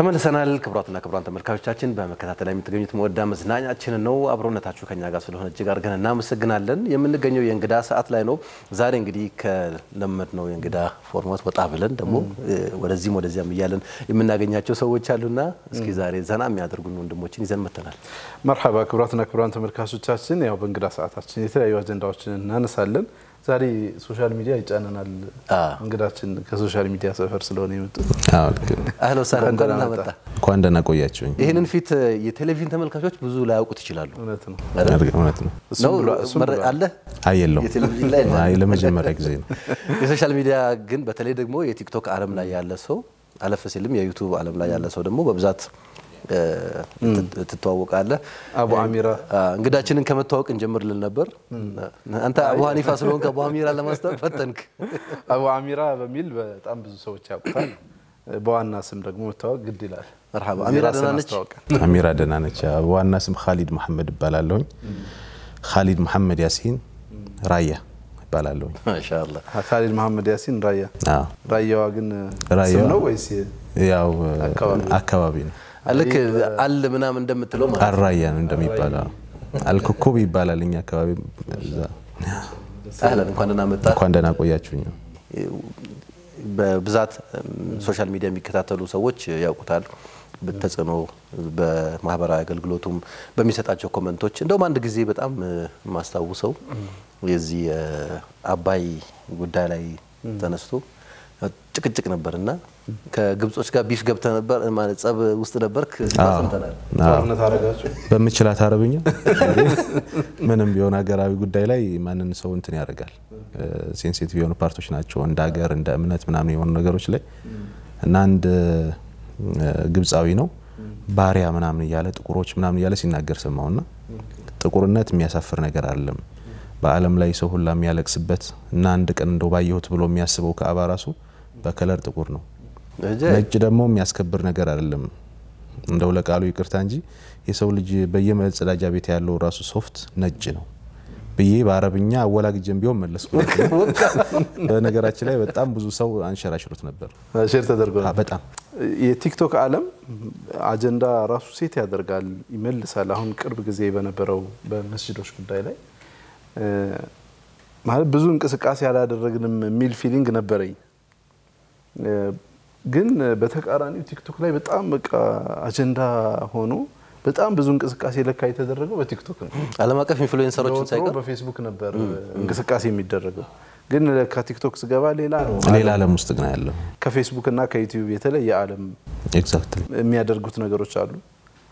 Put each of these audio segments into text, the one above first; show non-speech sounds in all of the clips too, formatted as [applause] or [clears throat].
ተመልሰናል። ክቡራትና ክቡራን ተመልካቾቻችን በመከታተል ላይ የምትገኙት መወዳ መዝናኛችንን ነው። አብሮነታችሁ ከኛ ጋር ስለሆነ እጅግ አድርገን እናመሰግናለን። የምንገኘው የእንግዳ ሰዓት ላይ ነው። ዛሬ እንግዲህ ከለመድነው የእንግዳ ፎርማት ወጣ ብለን ደግሞ ወደዚህም ወደዚያም እያለን የምናገኛቸው ሰዎች አሉና እስኪ ዛሬ ዘና የሚያደርጉን ወንድሞችን ይዘን መተናል። መርሐባ ክቡራትና ክቡራን ተመልካቾቻችን፣ ያው በእንግዳ ሰዓታችን የተለያዩ አጀንዳዎችን እናነሳለን። ዛሬ ሶሻል ሚዲያ ይጫነናል። እንግዳችን ከሶሻል ሚዲያ ሰፈር ስለሆነ የመጡት አህለ ሳላ እንኳን ደህና ቆያችሁኝ። ይህንን ፊት የቴሌቪዥን ተመልካቾች ብዙ ላያውቁት ይችላሉ። እውነት ነው፣ አለ አየለው ለመጀመሪያ ጊዜ ነው። የሶሻል ሚዲያ ግን በተለይ ደግሞ የቲክቶክ አለም ላይ ያለ ሰው አለፍ ሲልም የዩቱብ አለም ላይ ያለ ሰው ደግሞ በብዛት ትተዋወቃለህ። አቡ አሚራ እንግዳችንን ከመተዋወቅ እንጀምርልን ነበር። አንተ አቡ ሀኒፋ ስለሆንክ አቡ አሚራ ለማስታወቅ ፈጠንክ። [laughs] አቡ አሚራ በሚል በጣም ብዙ ሰዎች ያውቁታል። በዋና ስም ደግሞ መታወቅ ግድ ይላል። መርሐባ። አሚራ ደህና ነች? በዋና ስም ካሊድ መሐመድ እባላለሁኝ። ካሊድ መሐመድ ያሲን ራያ እባላለሁ። ማሻአላ ካሊድ መሐመድ ያሲን ራያ። ራያዋ ግን ስም ነው ወይስ ያው አካባቢ ነው? ልክ አል ምናምን እንደምትለው ማለት አራያ ነው እንደሚባለው አልኮኮብ ይባላል እኛ አካባቢ። አህለን እንኳን ደህና መጣ። እንኳን ደህና ቆያችሁኝ። በብዛት ሶሻል ሚዲያ የሚከታተሉ ሰዎች ያውቁታል። ተጽዕኖ በማህበራዊ አገልግሎቱም በሚሰጣቸው ኮመንቶች እንደውም አንድ ጊዜ በጣም ማስታውሰው የዚህ አባይ ጉዳይ ላይ ተነስቶ ጭቅጭቅ ነበር እና ከግብጾች ጋር ቢፍ ገብተ ነበር ማለት ጸብ ውስጥ ነበርክ በምችላት አረብኛ ምንም ቢሆን ሀገራዊ ጉዳይ ላይ ማንን ሰው እንትን ያደርጋል። ሴንሲቲቭ የሆኑ ፓርቶች ናቸው እንደ ሀገር እንደ እምነት ምናምን የሆኑ ነገሮች ላይ እና አንድ ግብፃዊ ነው ባሪያ ምናምን እያለ ጥቁሮች ምናምን እያለ ሲናገር ሰማውና ጥቁርነት የሚያሳፍር ነገር አለም በአለም ላይ ሰው ሁላ የሚያለቅስበት እና አንድ ቀን እንደው ባየሁት ብሎ የሚያስበው ከአባ ራሱ በከለር ጥቁር ነው። ነጭ ደግሞ የሚያስከብር ነገር አይደለም። እንደው ለቃሉ ይቅርታ እንጂ የሰው ልጅ በየመጸዳጃ ቤት ያለው ራሱ ሶፍት ነጭ ነው ብዬ በአረብኛ አወላግጀም ቢሆን መለስ። በነገራችን ላይ በጣም ብዙ ሰው አንሸራሽሮት ነበር፣ ሼር ተደርጎ በጣም የቲክቶክ ዓለም አጀንዳ ራሱ ሴት ያደርጋል ይመልሳል። አሁን ቅርብ ጊዜ በነበረው በመስጅዶች ጉዳይ ላይ ማለት ብዙ እንቅስቃሴ አላደረግንም የሚል ፊሊንግ ነበረኝ። ግን በተቃራኒው ቲክቶክ ላይ በጣም በቃ አጀንዳ ሆኖ በጣም ብዙ እንቅስቃሴ ለካ የተደረገው በቲክቶክ ነው። ዓለም አቀፍ ኢንፍሉዌንሰሮችን ሳይቀር በፌስቡክ ነበር እንቅስቃሴ የሚደረገው። ግን ለካ ቲክቶክ ስገባ ሌላ ነው፣ ሌላ ዓለም ውስጥ ግን ያለው ከፌስቡክ እና ከዩቲዩብ የተለየ ዓለም ኤግዛክትሊ የሚያደርጉት ነገሮች አሉ።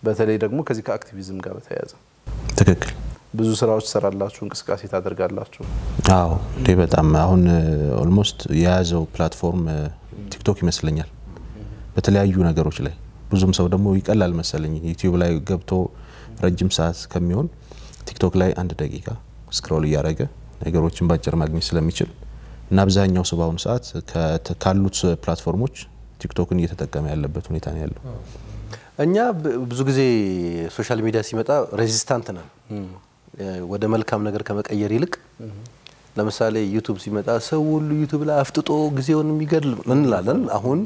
በተለይ ደግሞ ከዚህ ከአክቲቪዝም ጋር በተያያዘ ትክክል ብዙ ስራዎች ትሰራላችሁ፣ እንቅስቃሴ ታደርጋላችሁ። አዎ በጣም አሁን ኦልሞስት የያዘው ፕላትፎርም ቲክቶክ ይመስለኛል በተለያዩ ነገሮች ላይ ብዙም ሰው ደግሞ ይቀላል መሰለኝ ዩቲዩብ ላይ ገብቶ ረጅም ሰዓት ከሚሆን ቲክቶክ ላይ አንድ ደቂቃ ስክሮል እያደረገ ነገሮችን በአጭር ማግኘት ስለሚችል እና አብዛኛው ሰው በአሁኑ ሰዓት ካሉት ፕላትፎርሞች ቲክቶክን እየተጠቀመ ያለበት ሁኔታ ነው ያለው። እኛ ብዙ ጊዜ ሶሻል ሚዲያ ሲመጣ ሬዚስታንት ነን። ወደ መልካም ነገር ከመቀየር ይልቅ ለምሳሌ ዩቱብ ሲመጣ ሰው ሁሉ ዩቱብ ላይ አፍጥጦ ጊዜውን የሚገድል እንላለን። አሁን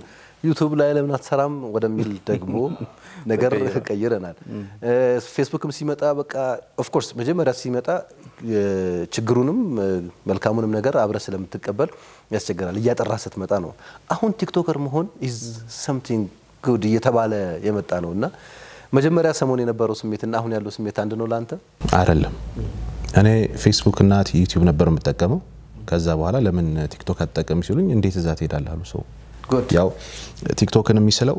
ዩቱብ ላይ ለምን አትሰራም ወደሚል ደግሞ [laughs] ነገር ቀይረናል። ፌስቡክም ሲመጣ በቃ ኦፍኮርስ መጀመሪያ ሲመጣ ችግሩንም መልካሙንም ነገር አብረ ስለምትቀበል ያስቸግራል። እያጠራ ስትመጣ ነው። አሁን ቲክቶከር መሆን ኢዝ ሰምቲንግ ጉድ እየተባለ የመጣ ነው እና መጀመሪያ ሰሞን የነበረው ስሜትና አሁን ያለው ስሜት አንድ ነው ለአንተ አይደለም? እኔ ፌስቡክ እና ዩቲዩብ ነበር የምጠቀመው። ከዛ በኋላ ለምን ቲክቶክ አትጠቀም ሲሉኝ እንዴት እዛ ትሄዳለህ ሰው ያው ቲክቶክን የሚስለው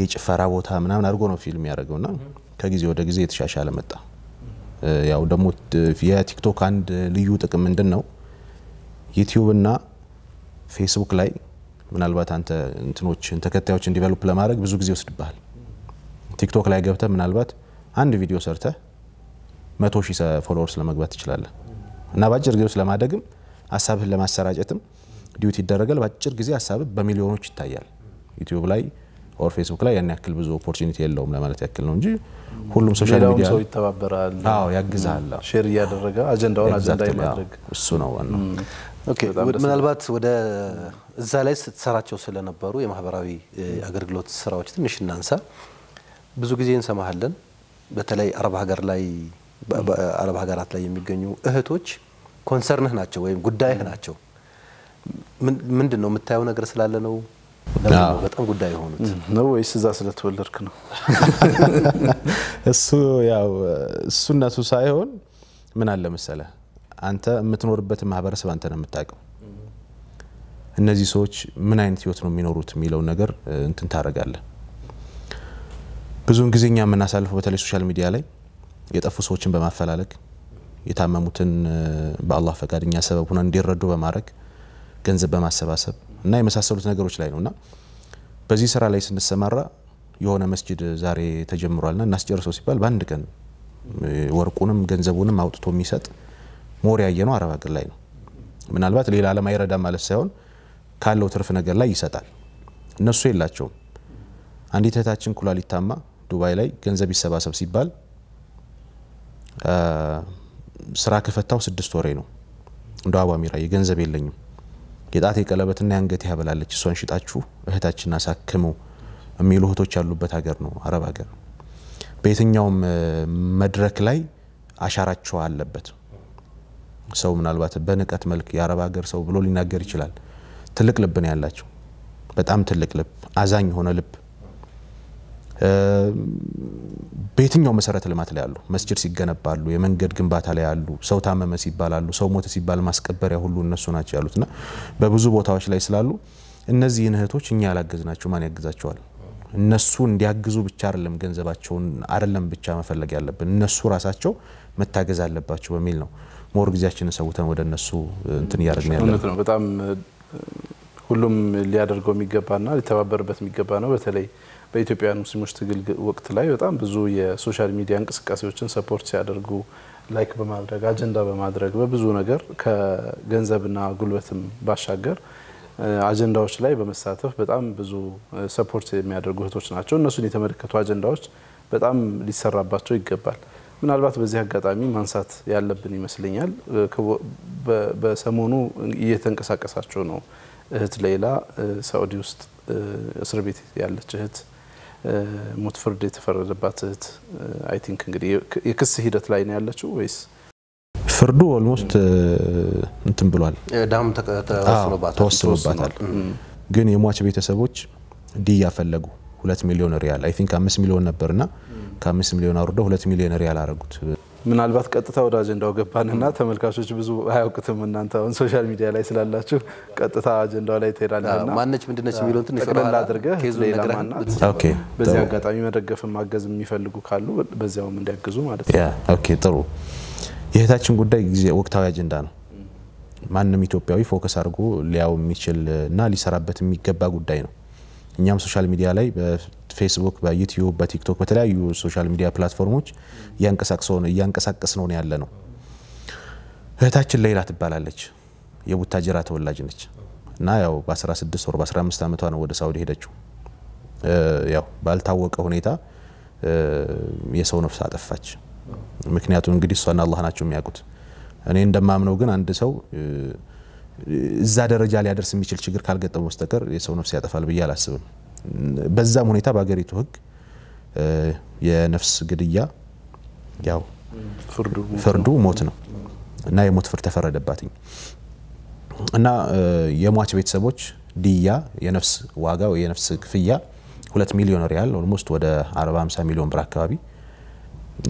የጭፈራ ቦታ ምናምን አድርጎ ነው ፊልም ያደርገው እና ከጊዜ ወደ ጊዜ የተሻሻለ መጣ። ያው ደግሞ የቲክቶክ አንድ ልዩ ጥቅም ምንድን ነው? ዩቲዩብ እና ፌስቡክ ላይ ምናልባት አንተ እንትኖችን ተከታዮችን እንዲቨሎፕ ለማድረግ ብዙ ጊዜ ይወስድብሃል። ቲክቶክ ላይ ገብተህ ምናልባት አንድ ቪዲዮ ሰርተህ መቶ ሺህ ፎሎወርስ ለመግባት ትችላለህ እና በአጭር ጊዜ ውስጥ ለማደግም ሀሳብህን ለማሰራጨትም ዲዩት ይደረጋል። በአጭር ጊዜ ሀሳብህ በሚሊዮኖች ይታያል። ዩቲዩብ ላይ ኦር ፌስቡክ ላይ ያን ያክል ብዙ ኦፖርቹኒቲ የለውም ለማለት ያክል ነው እንጂ ሁሉም ሶሻል ሚዲያ ሰው ይተባበራል። አዎ ያግዛል። ሼር እያደረገ አጀንዳውን አጀንዳ ማድረግ እሱ ነው ዋናው። ኦኬ ምናልባት ወደ እዛ ላይ ስትሰራቸው ስለነበሩ የማህበራዊ አገልግሎት ስራዎች ትንሽ እናንሳ። ብዙ ጊዜ እንሰማሃለን በተለይ አረብ ሀገር ላይ በአረብ ሀገራት ላይ የሚገኙ እህቶች ኮንሰርንህ ናቸው ወይም ጉዳይህ ናቸው። ምንድን ነው የምታየው ነገር ስላለ ነው? በጣም ጉዳይ የሆኑት ነው ወይስ እዛ ስለተወለድክ ነው? [laughs] እሱ ያው እሱነቱ ሳይሆን ምን አለ መሰለ፣ አንተ የምትኖርበትን ማህበረሰብ አንተ ነው የምታውቀው። እነዚህ ሰዎች ምን አይነት ህይወት ነው የሚኖሩት የሚለውን ነገር እንትን ታደርጋለህ። ብዙውን ጊዜ እኛ የምናሳልፈው በተለይ ሶሻል ሚዲያ ላይ የጠፉ ሰዎችን በማፈላለግ የታመሙትን በአላህ እኛ ሰበብ ሆነ እንዲረዱ በማድረግ ገንዘብ በማሰባሰብ እና የመሳሰሉት ነገሮች ላይ ነው እና በዚህ ስራ ላይ ስንሰማራ የሆነ መስጅድ ዛሬ ተጀምሯልና እናስጨርሰው ሲባል በአንድ ቀን ወርቁንም ገንዘቡንም አውጥቶ የሚሰጥ ሞር ያየ ነው አረብ ሀገር ላይ ነው። ምናልባት ሌላ ዓለም አይረዳ ማለት ሳይሆን ካለው ትርፍ ነገር ላይ ይሰጣል። እነሱ የላቸውም። አንዲት እህታችን ኩላሊት ታማ ዱባይ ላይ ገንዘብ ይሰባሰብ ሲባል ስራ ከፈታው ስድስት ወሬ ነው። እንደ አቧሚራ የገንዘብ የለኝም የጣቴ ቀለበትና የአንገት ያበላለች እሷን ሽጣችሁ እህታችን አሳክሙ የሚሉ እህቶች ያሉበት ሀገር ነው አረብ ሀገር። በየትኛውም መድረክ ላይ አሻራቸው አለበት። ሰው ምናልባት በንቀት መልክ የአረብ ሀገር ሰው ብሎ ሊናገር ይችላል። ትልቅ ልብ ነው ያላቸው፣ በጣም ትልቅ ልብ፣ አዛኝ የሆነ ልብ በየትኛው መሰረተ ልማት ላይ አሉ። መስጅድ ሲገነባሉ፣ የመንገድ ግንባታ ላይ አሉ ሰው ታመመ ሲባላሉ፣ ሰው ሞተ ሲባል ማስቀበሪያ ሁሉ እነሱ ናቸው ያሉትና በብዙ ቦታዎች ላይ ስላሉ እነዚህን እህቶች እኛ ያላገዝናቸው ማን ያግዛቸዋል? እነሱ እንዲያግዙ ብቻ አይደለም ገንዘባቸውን አይደለም ብቻ መፈለግ ያለብን እነሱ ራሳቸው መታገዝ አለባቸው በሚል ነው ሞር ጊዜያችንን ሰውተን ወደ እነሱ እንትን እያደረግን ያለ ነው። በጣም ሁሉም ሊያደርገው የሚገባና ሊተባበርበት የሚገባ ነው በተለይ በኢትዮጵያ ሙስሊሞች ትግል ወቅት ላይ በጣም ብዙ የሶሻል ሚዲያ እንቅስቃሴዎችን ሰፖርት ሲያደርጉ ላይክ በማድረግ አጀንዳ በማድረግ በብዙ ነገር ከገንዘብና ጉልበትም ባሻገር አጀንዳዎች ላይ በመሳተፍ በጣም ብዙ ሰፖርት የሚያደርጉ እህቶች ናቸው። እነሱን የተመለከቱ አጀንዳዎች በጣም ሊሰራባቸው ይገባል። ምናልባት በዚህ አጋጣሚ ማንሳት ያለብን ይመስለኛል። በሰሞኑ እየተንቀሳቀሳቸው ነው እህት ሌላ ሳኡዲ ውስጥ እስር ቤት ያለች እህት ሞት ፍርድ የተፈረደባት እህት አይ ቲንክ እንግዲህ የክስ ሂደት ላይ ነው ያለችው ወይስ ፍርዱ ኦልሞስት እንትን ብሏል፣ ዳም ተወስኖባታል። ግን የሟች ቤተሰቦች ድያ እያፈለጉ ሁለት ሚሊዮን ሪያል አይ ቲንክ አምስት ሚሊዮን ነበርና ከአምስት ሚሊዮን አውርደው ሁለት ሚሊዮን ሪያል አረጉት። ምናልባት ቀጥታ ወደ አጀንዳው ገባንና ተመልካቾች ብዙ አያውቅትም። እናንተ አሁን ሶሻል ሚዲያ ላይ ስላላችሁ ቀጥታ አጀንዳው ላይ ትሄዳለህና ማነች ምንድነች የሚለውን ትንሽ አድርገህ ሌላማና በዚህ አጋጣሚ መደገፍ ማገዝ የሚፈልጉ ካሉ በዚያውም እንዲያግዙ ማለት ነው። ኦኬ ጥሩ። የእህታችን ጉዳይ ጊዜ ወቅታዊ አጀንዳ ነው። ማንም ኢትዮጵያዊ ፎከስ አድርጎ ሊያው የሚችል እና ሊሰራበት የሚገባ ጉዳይ ነው። እኛም ሶሻል ሚዲያ ላይ በፌስቡክ፣ በዩቲዩብ፣ በቲክቶክ በተለያዩ ሶሻል ሚዲያ ፕላትፎርሞች እያንቀሳቀስ ነው ያለ ነው። እህታችን ሌላ ትባላለች። የቡታጅራ ተወላጅ ነች እና ያው በ16 ወር በ15 ዓመቷ ነው ወደ ሳውዲ ሄደችው። ያው ባልታወቀ ሁኔታ የሰው ነፍስ አጠፋች። ምክንያቱም እንግዲህ እሷና አላህ ናቸው የሚያውቁት። እኔ እንደማምነው ግን አንድ ሰው እዛ ደረጃ ሊያደርስ የሚችል ችግር ካልገጠመ በስተቀር የሰው ነፍስ ያጠፋል ብዬ አላስብም። በዛም ሁኔታ በሀገሪቱ ህግ የነፍስ ግድያ ያው ፍርዱ ሞት ነው እና የሞት ፍርድ ተፈረደባትኝ እና የሟች ቤተሰቦች ድያ የነፍስ ዋጋ ወይ የነፍስ ክፍያ ሁለት ሚሊዮን ሪያል ኦልሞስት ወደ 450 ሚሊዮን ብር አካባቢ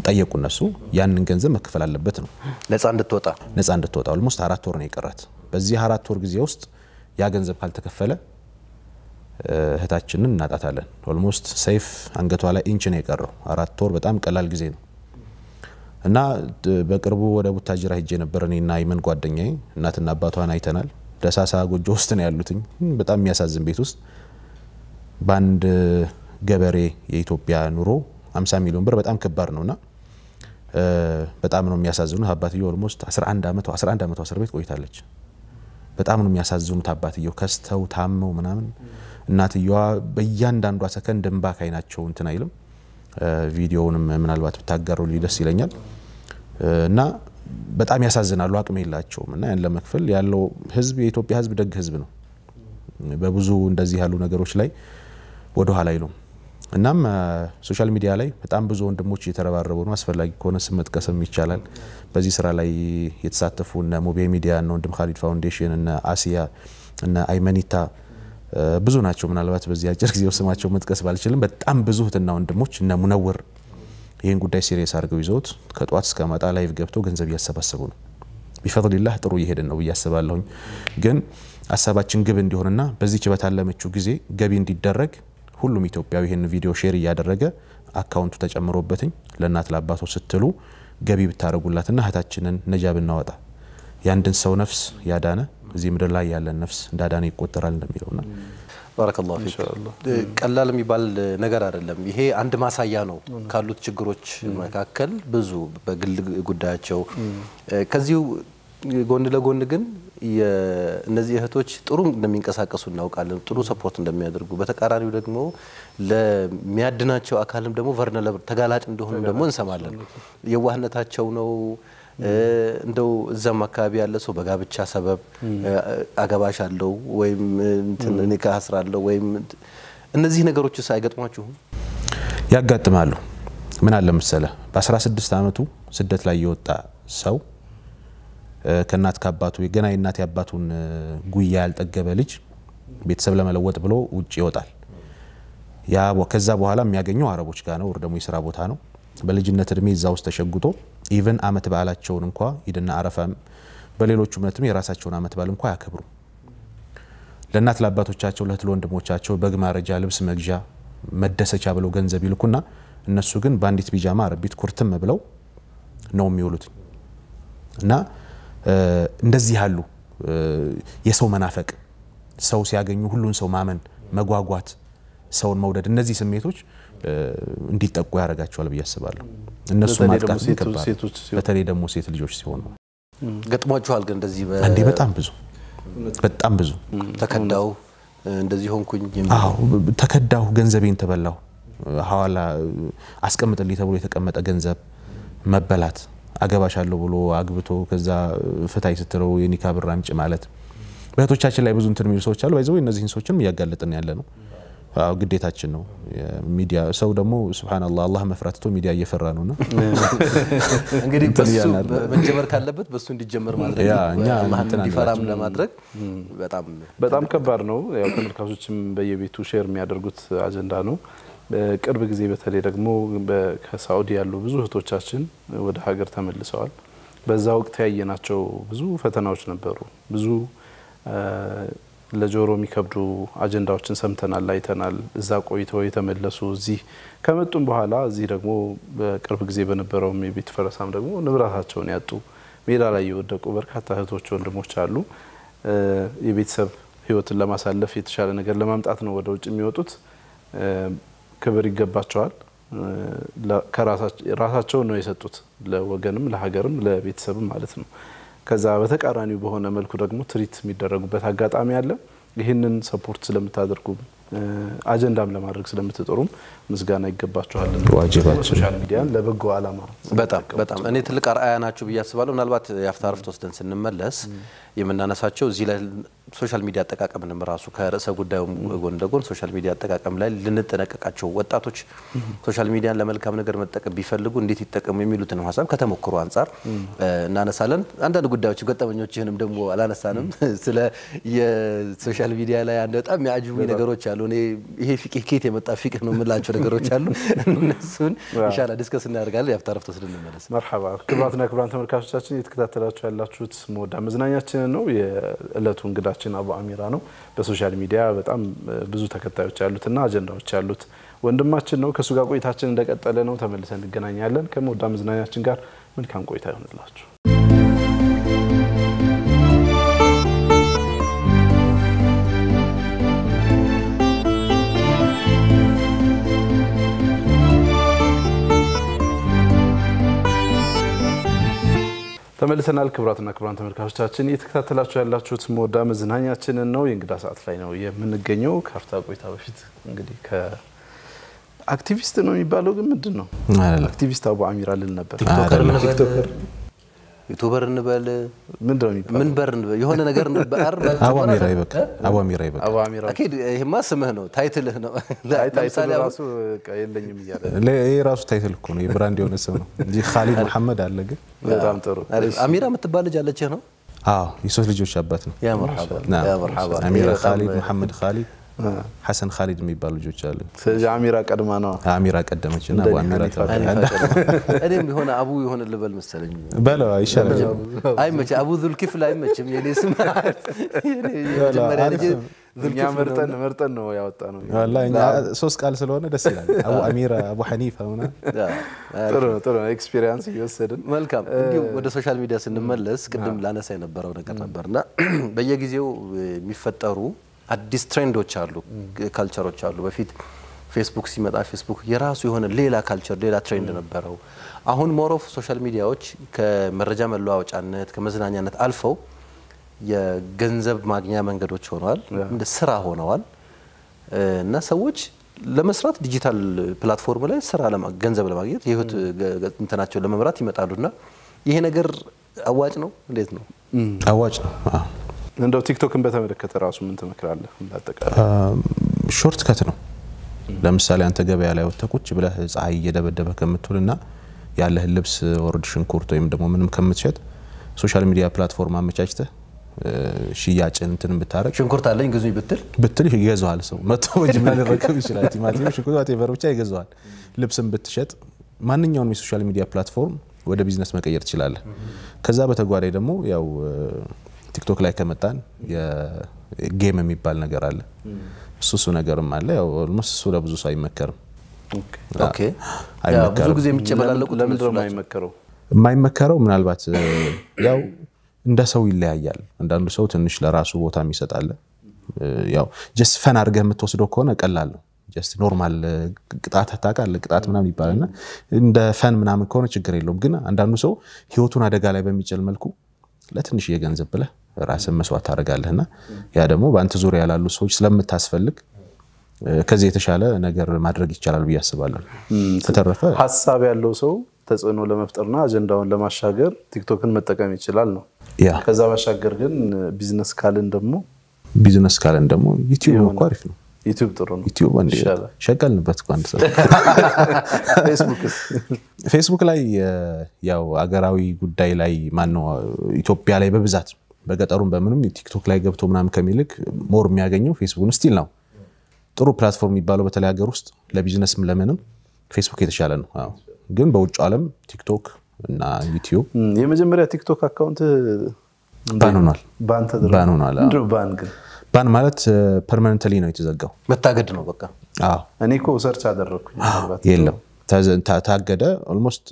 ጠየቁ። እነሱ ያንን ገንዘብ መክፈል አለበት ነው ነጻ እንድትወጣ ነጻ እንድትወጣ ኦልሞስት አራት ወር ነው የቀራት። በዚህ አራት ወር ጊዜ ውስጥ ያ ገንዘብ ካልተከፈለ እህታችንን እናጣታለን። ኦልሞስት ሰይፍ አንገቷ ላይ ኢንች ነው የቀረው። አራት ወር በጣም ቀላል ጊዜ ነው እና በቅርቡ ወደ ቡታጅራ ሄጄ ነበር። እኔና ይመን ጓደኛዬ እናትና አባቷን አይተናል። ደሳሳ ጎጆ ውስጥ ነው ያሉትኝ፣ በጣም የሚያሳዝን ቤት ውስጥ በአንድ ገበሬ የኢትዮጵያ ኑሮ 50 ሚሊዮን ብር በጣም ከባድ እና በጣም ነው የሚያሳዝኑ። አባትዮ ኦልሞስት 11 ዓመቷ 11 ዓመቷ እስር ቤት ቆይታለች። በጣም ነው የሚያሳዝኑት። አባትየው ከስተው ታመው ምናምን፣ እናትየዋ በእያንዳንዷ ሰከንድ እንባ ካይናቸው እንትን አይልም። ቪዲዮውንም ምናልባት ብታጋሩ ሊደስ ይለኛል። እና በጣም ያሳዝናሉ። አቅም የላቸውም። እና ያን ለመክፈል ያለው ህዝብ የኢትዮጵያ ህዝብ ደግ ህዝብ ነው። በብዙ እንደዚህ ያሉ ነገሮች ላይ ወደኋላ አይሉም። እናም ሶሻል ሚዲያ ላይ በጣም ብዙ ወንድሞች እየተረባረቡ ነው። አስፈላጊ ከሆነ ስም መጥቀስም ይቻላል። በዚህ ስራ ላይ የተሳተፉ እነ ሙቤ ሚዲያ፣ እነ ወንድም ካሊድ ፋውንዴሽን፣ እነ አሲያ፣ እነ አይመኒታ ብዙ ናቸው። ምናልባት በዚህ አጭር ጊዜ ስማቸው መጥቀስ ባልችልም በጣም ብዙ እህትና ወንድሞች እነ ሙነውር ይህን ጉዳይ ሲሪየስ አድርገው ይዘውት ከጠዋት እስከ ማታ ላይቭ ገብተው ገንዘብ እያሰባሰቡ ነው። ቢፈቅድላህ ጥሩ እየሄድን ነው ብዬ አስባለሁኝ። ግን ሀሳባችን ግብ እንዲሆንና በዚች በታለመችው ጊዜ ገቢ እንዲደረግ ሁሉም ኢትዮጵያዊ ይህን ቪዲዮ ሼር እያደረገ አካውንቱ ተጨምሮበትኝ ለእናት ለአባቶ ስትሉ ገቢ ብታደረጉላትና እህታችንን ነጃ ብናወጣ የአንድን ሰው ነፍስ ያዳነ እዚህ ምድር ላይ ያለን ነፍስ እንዳዳነ ይቆጠራል እንደሚለውና ባረከላሁ ፊክ። ቀላል የሚባል ነገር አይደለም። ይሄ አንድ ማሳያ ነው ካሉት ችግሮች መካከል ብዙ በግል ጉዳያቸው ከዚሁ ጎን ለጎን ግን እነዚህ እህቶች ጥሩ እንደሚንቀሳቀሱ እናውቃለን፣ ጥሩ ሰፖርት እንደሚያደርጉ። በተቃራኒው ደግሞ ለሚያድናቸው አካልም ደግሞ ቨርነለብር ተጋላጭ እንደሆኑ ደግሞ እንሰማለን። የዋህነታቸው ነው እንደው እዛም አካባቢ ያለ ሰው በጋብቻ ሰበብ አገባሽ አለው ወይም ኒካህ አስራለሁ ወይም እነዚህ ነገሮች አይገጥሟችሁም? ያጋጥማሉ። ምን አለ መሰለህ በ16 ዓመቱ ስደት ላይ የወጣ ሰው ከእናት ከአባቱ የገና የእናት የአባቱን ጉያ ያልጠገበ ልጅ ቤተሰብ ለመለወጥ ብሎ ውጭ ይወጣል። ያ ከዛ በኋላ የሚያገኘው አረቦች ጋር ነው፣ ደግሞ የስራ ቦታ ነው። በልጅነት እድሜ እዛ ውስጥ ተሸጉጦ ኢቨን አመት በዓላቸውን እንኳ ኢድና አረፋም በሌሎቹ እምነትም የራሳቸውን አመት በዓል እንኳ አያከብሩም። ለእናት ለአባቶቻቸው ለእህት ለወንድሞቻቸው በግ ማረጃ፣ ልብስ መግዣ፣ መደሰቻ ብለው ገንዘብ ይልኩና እነሱ ግን በአንዲት ቢጃማ አረቢት ኩርትም ብለው ነው የሚውሉት እና እንደዚህ ያሉ የሰው መናፈቅ፣ ሰው ሲያገኙ ሁሉን ሰው ማመን፣ መጓጓት፣ ሰውን መውደድ እነዚህ ስሜቶች እንዲጠቁ ያደርጋቸዋል ብዬ አስባለሁ። እነሱ ማጥቃት ይገባል። በተለይ ደግሞ ሴት ልጆች ሲሆኑ ገጥሟችኋል። ግን እንደዚህ እንዴ በጣም ብዙ በጣም ብዙ ተከዳው፣ እንደዚህ ሆንኩኝ፣ ተከዳሁ፣ ገንዘቤን ተበላሁ፣ ሐዋላ አስቀምጥልኝ ተብሎ የተቀመጠ ገንዘብ መበላት አገባሻለሁ ብሎ አግብቶ ከዛ ፍታይ ስትለው የኒካ ብር አምጪ ማለት በእህቶቻችን ላይ ብዙ እንትን የሚሉ ሰዎች አሉ። ባይዘው እነዚህን ሰዎችንም እያጋለጥን ያለ ነው። አዎ ግዴታችን ነው። ሚዲያ ሰው ደግሞ ስብሓንላህ አላህ መፍራት ቶ ሚዲያ እየፈራ ነው። ና [laughs] እንግዲህ በሱ መጀመር ካለበት በሱ እንዲጀመር ማድረግ እንዲፈራም ለማድረግ በጣም በጣም ከባድ ነው። ያው ተመልካቾችም በየቤቱ ሼር የሚያደርጉት አጀንዳ ነው። በቅርብ ጊዜ በተለይ ደግሞ ከሳዑዲ ያሉ ብዙ እህቶቻችን ወደ ሀገር ተመልሰዋል። በዛ ወቅት ያየናቸው ብዙ ፈተናዎች ነበሩ። ብዙ ለጆሮ የሚከብዱ አጀንዳዎችን ሰምተናል፣ አይተናል። እዛ ቆይተው የተመለሱ እዚህ ከመጡም በኋላ እዚህ ደግሞ በቅርብ ጊዜ በነበረውም የቤት ፈረሳም ደግሞ ንብረታቸውን ያጡ ሜዳ ላይ የወደቁ በርካታ እህቶች ወንድሞች አሉ። የቤተሰብ ህይወትን ለማሳለፍ የተሻለ ነገር ለማምጣት ነው ወደ ውጭ የሚወጡት። ክብር ይገባቸዋል። ራሳቸው ነው የሰጡት ለወገንም ለሀገርም ለቤተሰብም ማለት ነው። ከዛ በተቃራኒው በሆነ መልኩ ደግሞ ትሪት የሚደረጉበት አጋጣሚ አለ። ይህንን ሰፖርት ስለምታደርጉ አጀንዳም ለማድረግ ስለምትጥሩም ምስጋና ይገባችኋል። ሶሻል ሚዲያን ለበጎ አላማ በጣም በጣም እኔ ትልቅ አርአያ ናችሁ ብዬ አስባለሁ። ምናልባት የአፍታ ረፍት ወስደን ስንመለስ የምናነሳቸው እዚህ ላይ ሶሻል ሚዲያ አጠቃቀምንም ራሱ ከርዕሰ ጉዳዩም ጎን ለጎን ሶሻል ሚዲያ አጠቃቀም ላይ ልንጠነቀቃቸው፣ ወጣቶች ሶሻል ሚዲያን ለመልካም ነገር መጠቀም ቢፈልጉ እንዴት ይጠቀሙ የሚሉትንም ሀሳብ ከተሞክሮ አንጻር እናነሳለን። አንዳንድ ጉዳዮች ገጠመኞችህንም ደግሞ አላነሳንም። ስለ የሶሻል ሚዲያ ላይ አንድ በጣም የአጅቡ ነገሮች አሉ አሉ። እኔ ይሄ ፊቅህ ኬት የመጣ ፊቅህ ነው የምላቸው ነገሮች አሉ። [laughs] እነሱን ኢንሻአላህ ዲስከስ እናደርጋለን። የአፍታ ረፍት ስንመለስ መርሐባ። ክቡራትና ተመልካቾቻችን እየተከታተላችሁ ያላችሁት ሞዳ መዝናኛችንን ነው። የእለቱ እንግዳችን አቡ አሚራ ነው። በሶሻል ሚዲያ በጣም ብዙ ተከታዮች ያሉትና አጀንዳዎች ያሉት ወንድማችን ነው። ከእሱ ጋር ቆይታችን እንደቀጠለ ነው። ተመልሰን እንገናኛለን። ከሞዳ መዝናኛችን ጋር መልካም ቆይታ ይሆንላችሁ። ተመልሰናል። ክቡራትና ክቡራን ተመልካቾቻችን እየተከታተላችሁ ያላችሁት መወዳ መዝናኛችንን ነው። የእንግዳ ሰዓት ላይ ነው የምንገኘው። ከአፍታ ቆይታ በፊት እንግዲህ አክቲቪስት ነው የሚባለው ግን ምንድን ነው? አክቲቪስት አቡ አሚራ ልል ነበር። ቲክቶከር يوتيوبر نبل من درامي من بر نبال يهون نجار بأر أوامير يبك أوامير يبك أوامير أكيد هي ما اسمه هنا تايتل هنا لا تايتل راسو كايلني ميار لا إيه راسو تايتل كون يبراند يون اسمه دي خالد محمد على لقى بتام ترو أميرة متبالج جالة شنو آه يسوس لجوش شابتنا يا مرحبا نعم يا مرحبا أميرة خالد محمد خالد ሐሰን ካሊድ የሚባሉ ልጆች አሉ። ስለዚህ አሚራ ቀድማ ነው። አሚራ ቀደመች እና በአሚራ እኔም የሆነ አቡ የሆነ ልበል መሰለኝ። በለው ይሻላል። አይመችም፣ አቡ ዙልኪፍል አይመችም። የኔ ስም ልጅ እኛ መርጠን መርጠን ነው ያወጣ ነው። ሶስት ቃል ስለሆነ ደስ ይላል። አቡ አሚራ፣ አቡ ሐኒፋ ሆነ ጥሩ ጥሩ ኤክስፒሪያንስ እየወሰድን መልካም። እንዲሁም ወደ ሶሻል ሚዲያ ስንመለስ ቅድም ላነሳ የነበረው ነገር ነበርና [clears throat] በየጊዜው የሚፈጠሩ አዲስ ትሬንዶች አሉ፣ ካልቸሮች አሉ። በፊት ፌስቡክ ሲመጣ ፌስቡክ የራሱ የሆነ ሌላ ካልቸር፣ ሌላ ትሬንድ ነበረው። አሁን ሞሮፍ ሶሻል ሚዲያዎች ከመረጃ መለዋወጫነት ከመዝናኛነት አልፈው የገንዘብ ማግኛ መንገዶች ሆነዋል፣ እንደ ስራ ሆነዋል እና ሰዎች ለመስራት ዲጂታል ፕላትፎርም ላይ ስራ ገንዘብ ለማግኘት የህይወት እንትናቸውን ለመምራት ይመጣሉና ይሄ ነገር አዋጭ ነው። እንዴት ነው? አዋጭ ነው። እንደው ቲክቶክን በተመለከተ ራሱ ምን ትመክራለህ? እንዳጠቃላይ ሾርት ከት ነው። ለምሳሌ አንተ ገበያ ላይ ወጥተህ ቁጭ ብለህ ፀሐይ እየደበደበ ከምትውልና ያለህን ልብስ ወርድ ሽንኩርት ወይም ደግሞ ምንም ከምትሸጥ ሶሻል ሚዲያ ፕላትፎርም አመቻችተህ ሽያጭን እንትን ብታረግ ሽንኩርት አለኝ ግዙኝ ብትል ብትል ይገዛዋል። ሰው መጥቶ በጅምላ ሊረከብ ይችላል። ቲማቲም፣ ሽንኩርት፣ ዋቴቨር ብቻ ይገዛዋል። ልብስን ብትሸጥ ማንኛውንም የሶሻል ሚዲያ ፕላትፎርም ወደ ቢዝነስ መቀየር ትችላለህ። ከዛ በተጓዳይ ደግሞ ያው ቲክቶክ ላይ ከመጣን ጌም የሚባል ነገር አለ። እሱ እሱ ነገርም አለ። ያው ኦልሞስት እሱ ለብዙ ሰው አይመከርም። ብዙ ጊዜ የሚጨበላለቁ ለምንድን ነው የማይመከረው? የማይመከረው ምናልባት ያው እንደ ሰው ይለያያል። አንዳንዱ ሰው ትንሽ ለራሱ ቦታም የሚሰጣለ። ያው ጀስት ፈን አድርገህ የምትወስደው ከሆነ ቀላል ነው። ጀስት ኖርማል ቅጣት ታውቃለህ፣ ቅጣት ምናምን ይባላልና እንደ ፈን ምናምን ከሆነ ችግር የለውም። ግን አንዳንዱ ሰው ህይወቱን አደጋ ላይ በሚጭል መልኩ ለትንሽ የገንዘብ ብለህ ራስን መስዋዕት ታደርጋለህና ያ ደግሞ በአንተ ዙሪያ ላሉ ሰዎች ስለምታስፈልግ ከዚህ የተሻለ ነገር ማድረግ ይቻላል ብዬ አስባለሁ። በተረፈ ሀሳብ ያለው ሰው ተጽዕኖ ለመፍጠርና አጀንዳውን ለማሻገር ቲክቶክን መጠቀም ይችላል ነው። ከዛ ባሻገር ግን ቢዝነስ ካልን ደግሞ ቢዝነስ ካልን ደግሞ ዩቲዩብ እኮ አሪፍ ነው። ዩቲዩብ ጥሩ ነው። ዩቲዩብ እንደ ሸቀልንበት እኮ አንድ ሰው [laughs] ፌስቡክ ላይ ያው አገራዊ ጉዳይ ላይ ማነው ኢትዮጵያ ላይ በብዛት ነው በገጠሩም በምንም ቲክቶክ ላይ ገብቶ ምናምን ከሚልክ ሞር የሚያገኘው ፌስቡክን ስቲል ነው። ጥሩ ፕላትፎርም የሚባለው በተለይ ሀገር ውስጥ ለቢዝነስም ለምንም ፌስቡክ የተሻለ ነው። ግን በውጭ ዓለም ቲክቶክ እና ዩቲዩብ የመጀመሪያ ቲክቶክ አካውንት ባን ሆኗል። ባን ሆኗል። ባን ማለት ፐርማነንትሊ ነው የተዘጋው፣ መታገድ ነው በቃ። እኔ እኮ ሰርች አደረግኩኝ የለም ታገደ። ኦልሞስት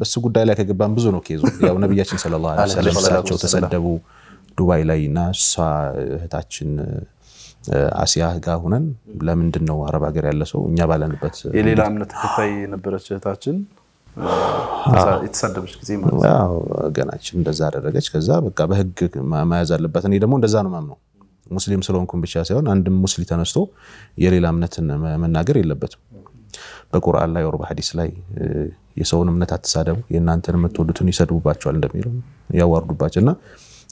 በሱ ጉዳይ ላይ ከገባን ብዙ ነው ኬዙ። ያው ነቢያችን ሰለላሁ ዐለይሂ ወሰለም ተሰደቡ ዱባይ ላይ እና እሷ እህታችን አሲያ ጋ ሁነን ለምንድን ነው አረብ ሀገር ያለ ሰው እኛ ባለንበት የሌላ እምነት ተከታይ የነበረች እህታችን የተሳደበች ጊዜ ገናችን እንደዛ አደረገች። ከዛ በቃ በህግ መያዝ አለበት። እኔ ደግሞ እንደዛ ነው ማምነው ሙስሊም ስለሆንኩም ብቻ ሳይሆን አንድም ሙስሊ ተነስቶ የሌላ እምነትን መናገር የለበትም። በቁርአን ላይ ወር ሀዲስ ላይ የሰውን እምነት አትሳደቡ፣ የእናንተን የምትወዱትን ይሰድቡባቸዋል እንደሚለው ያዋርዱባቸው እና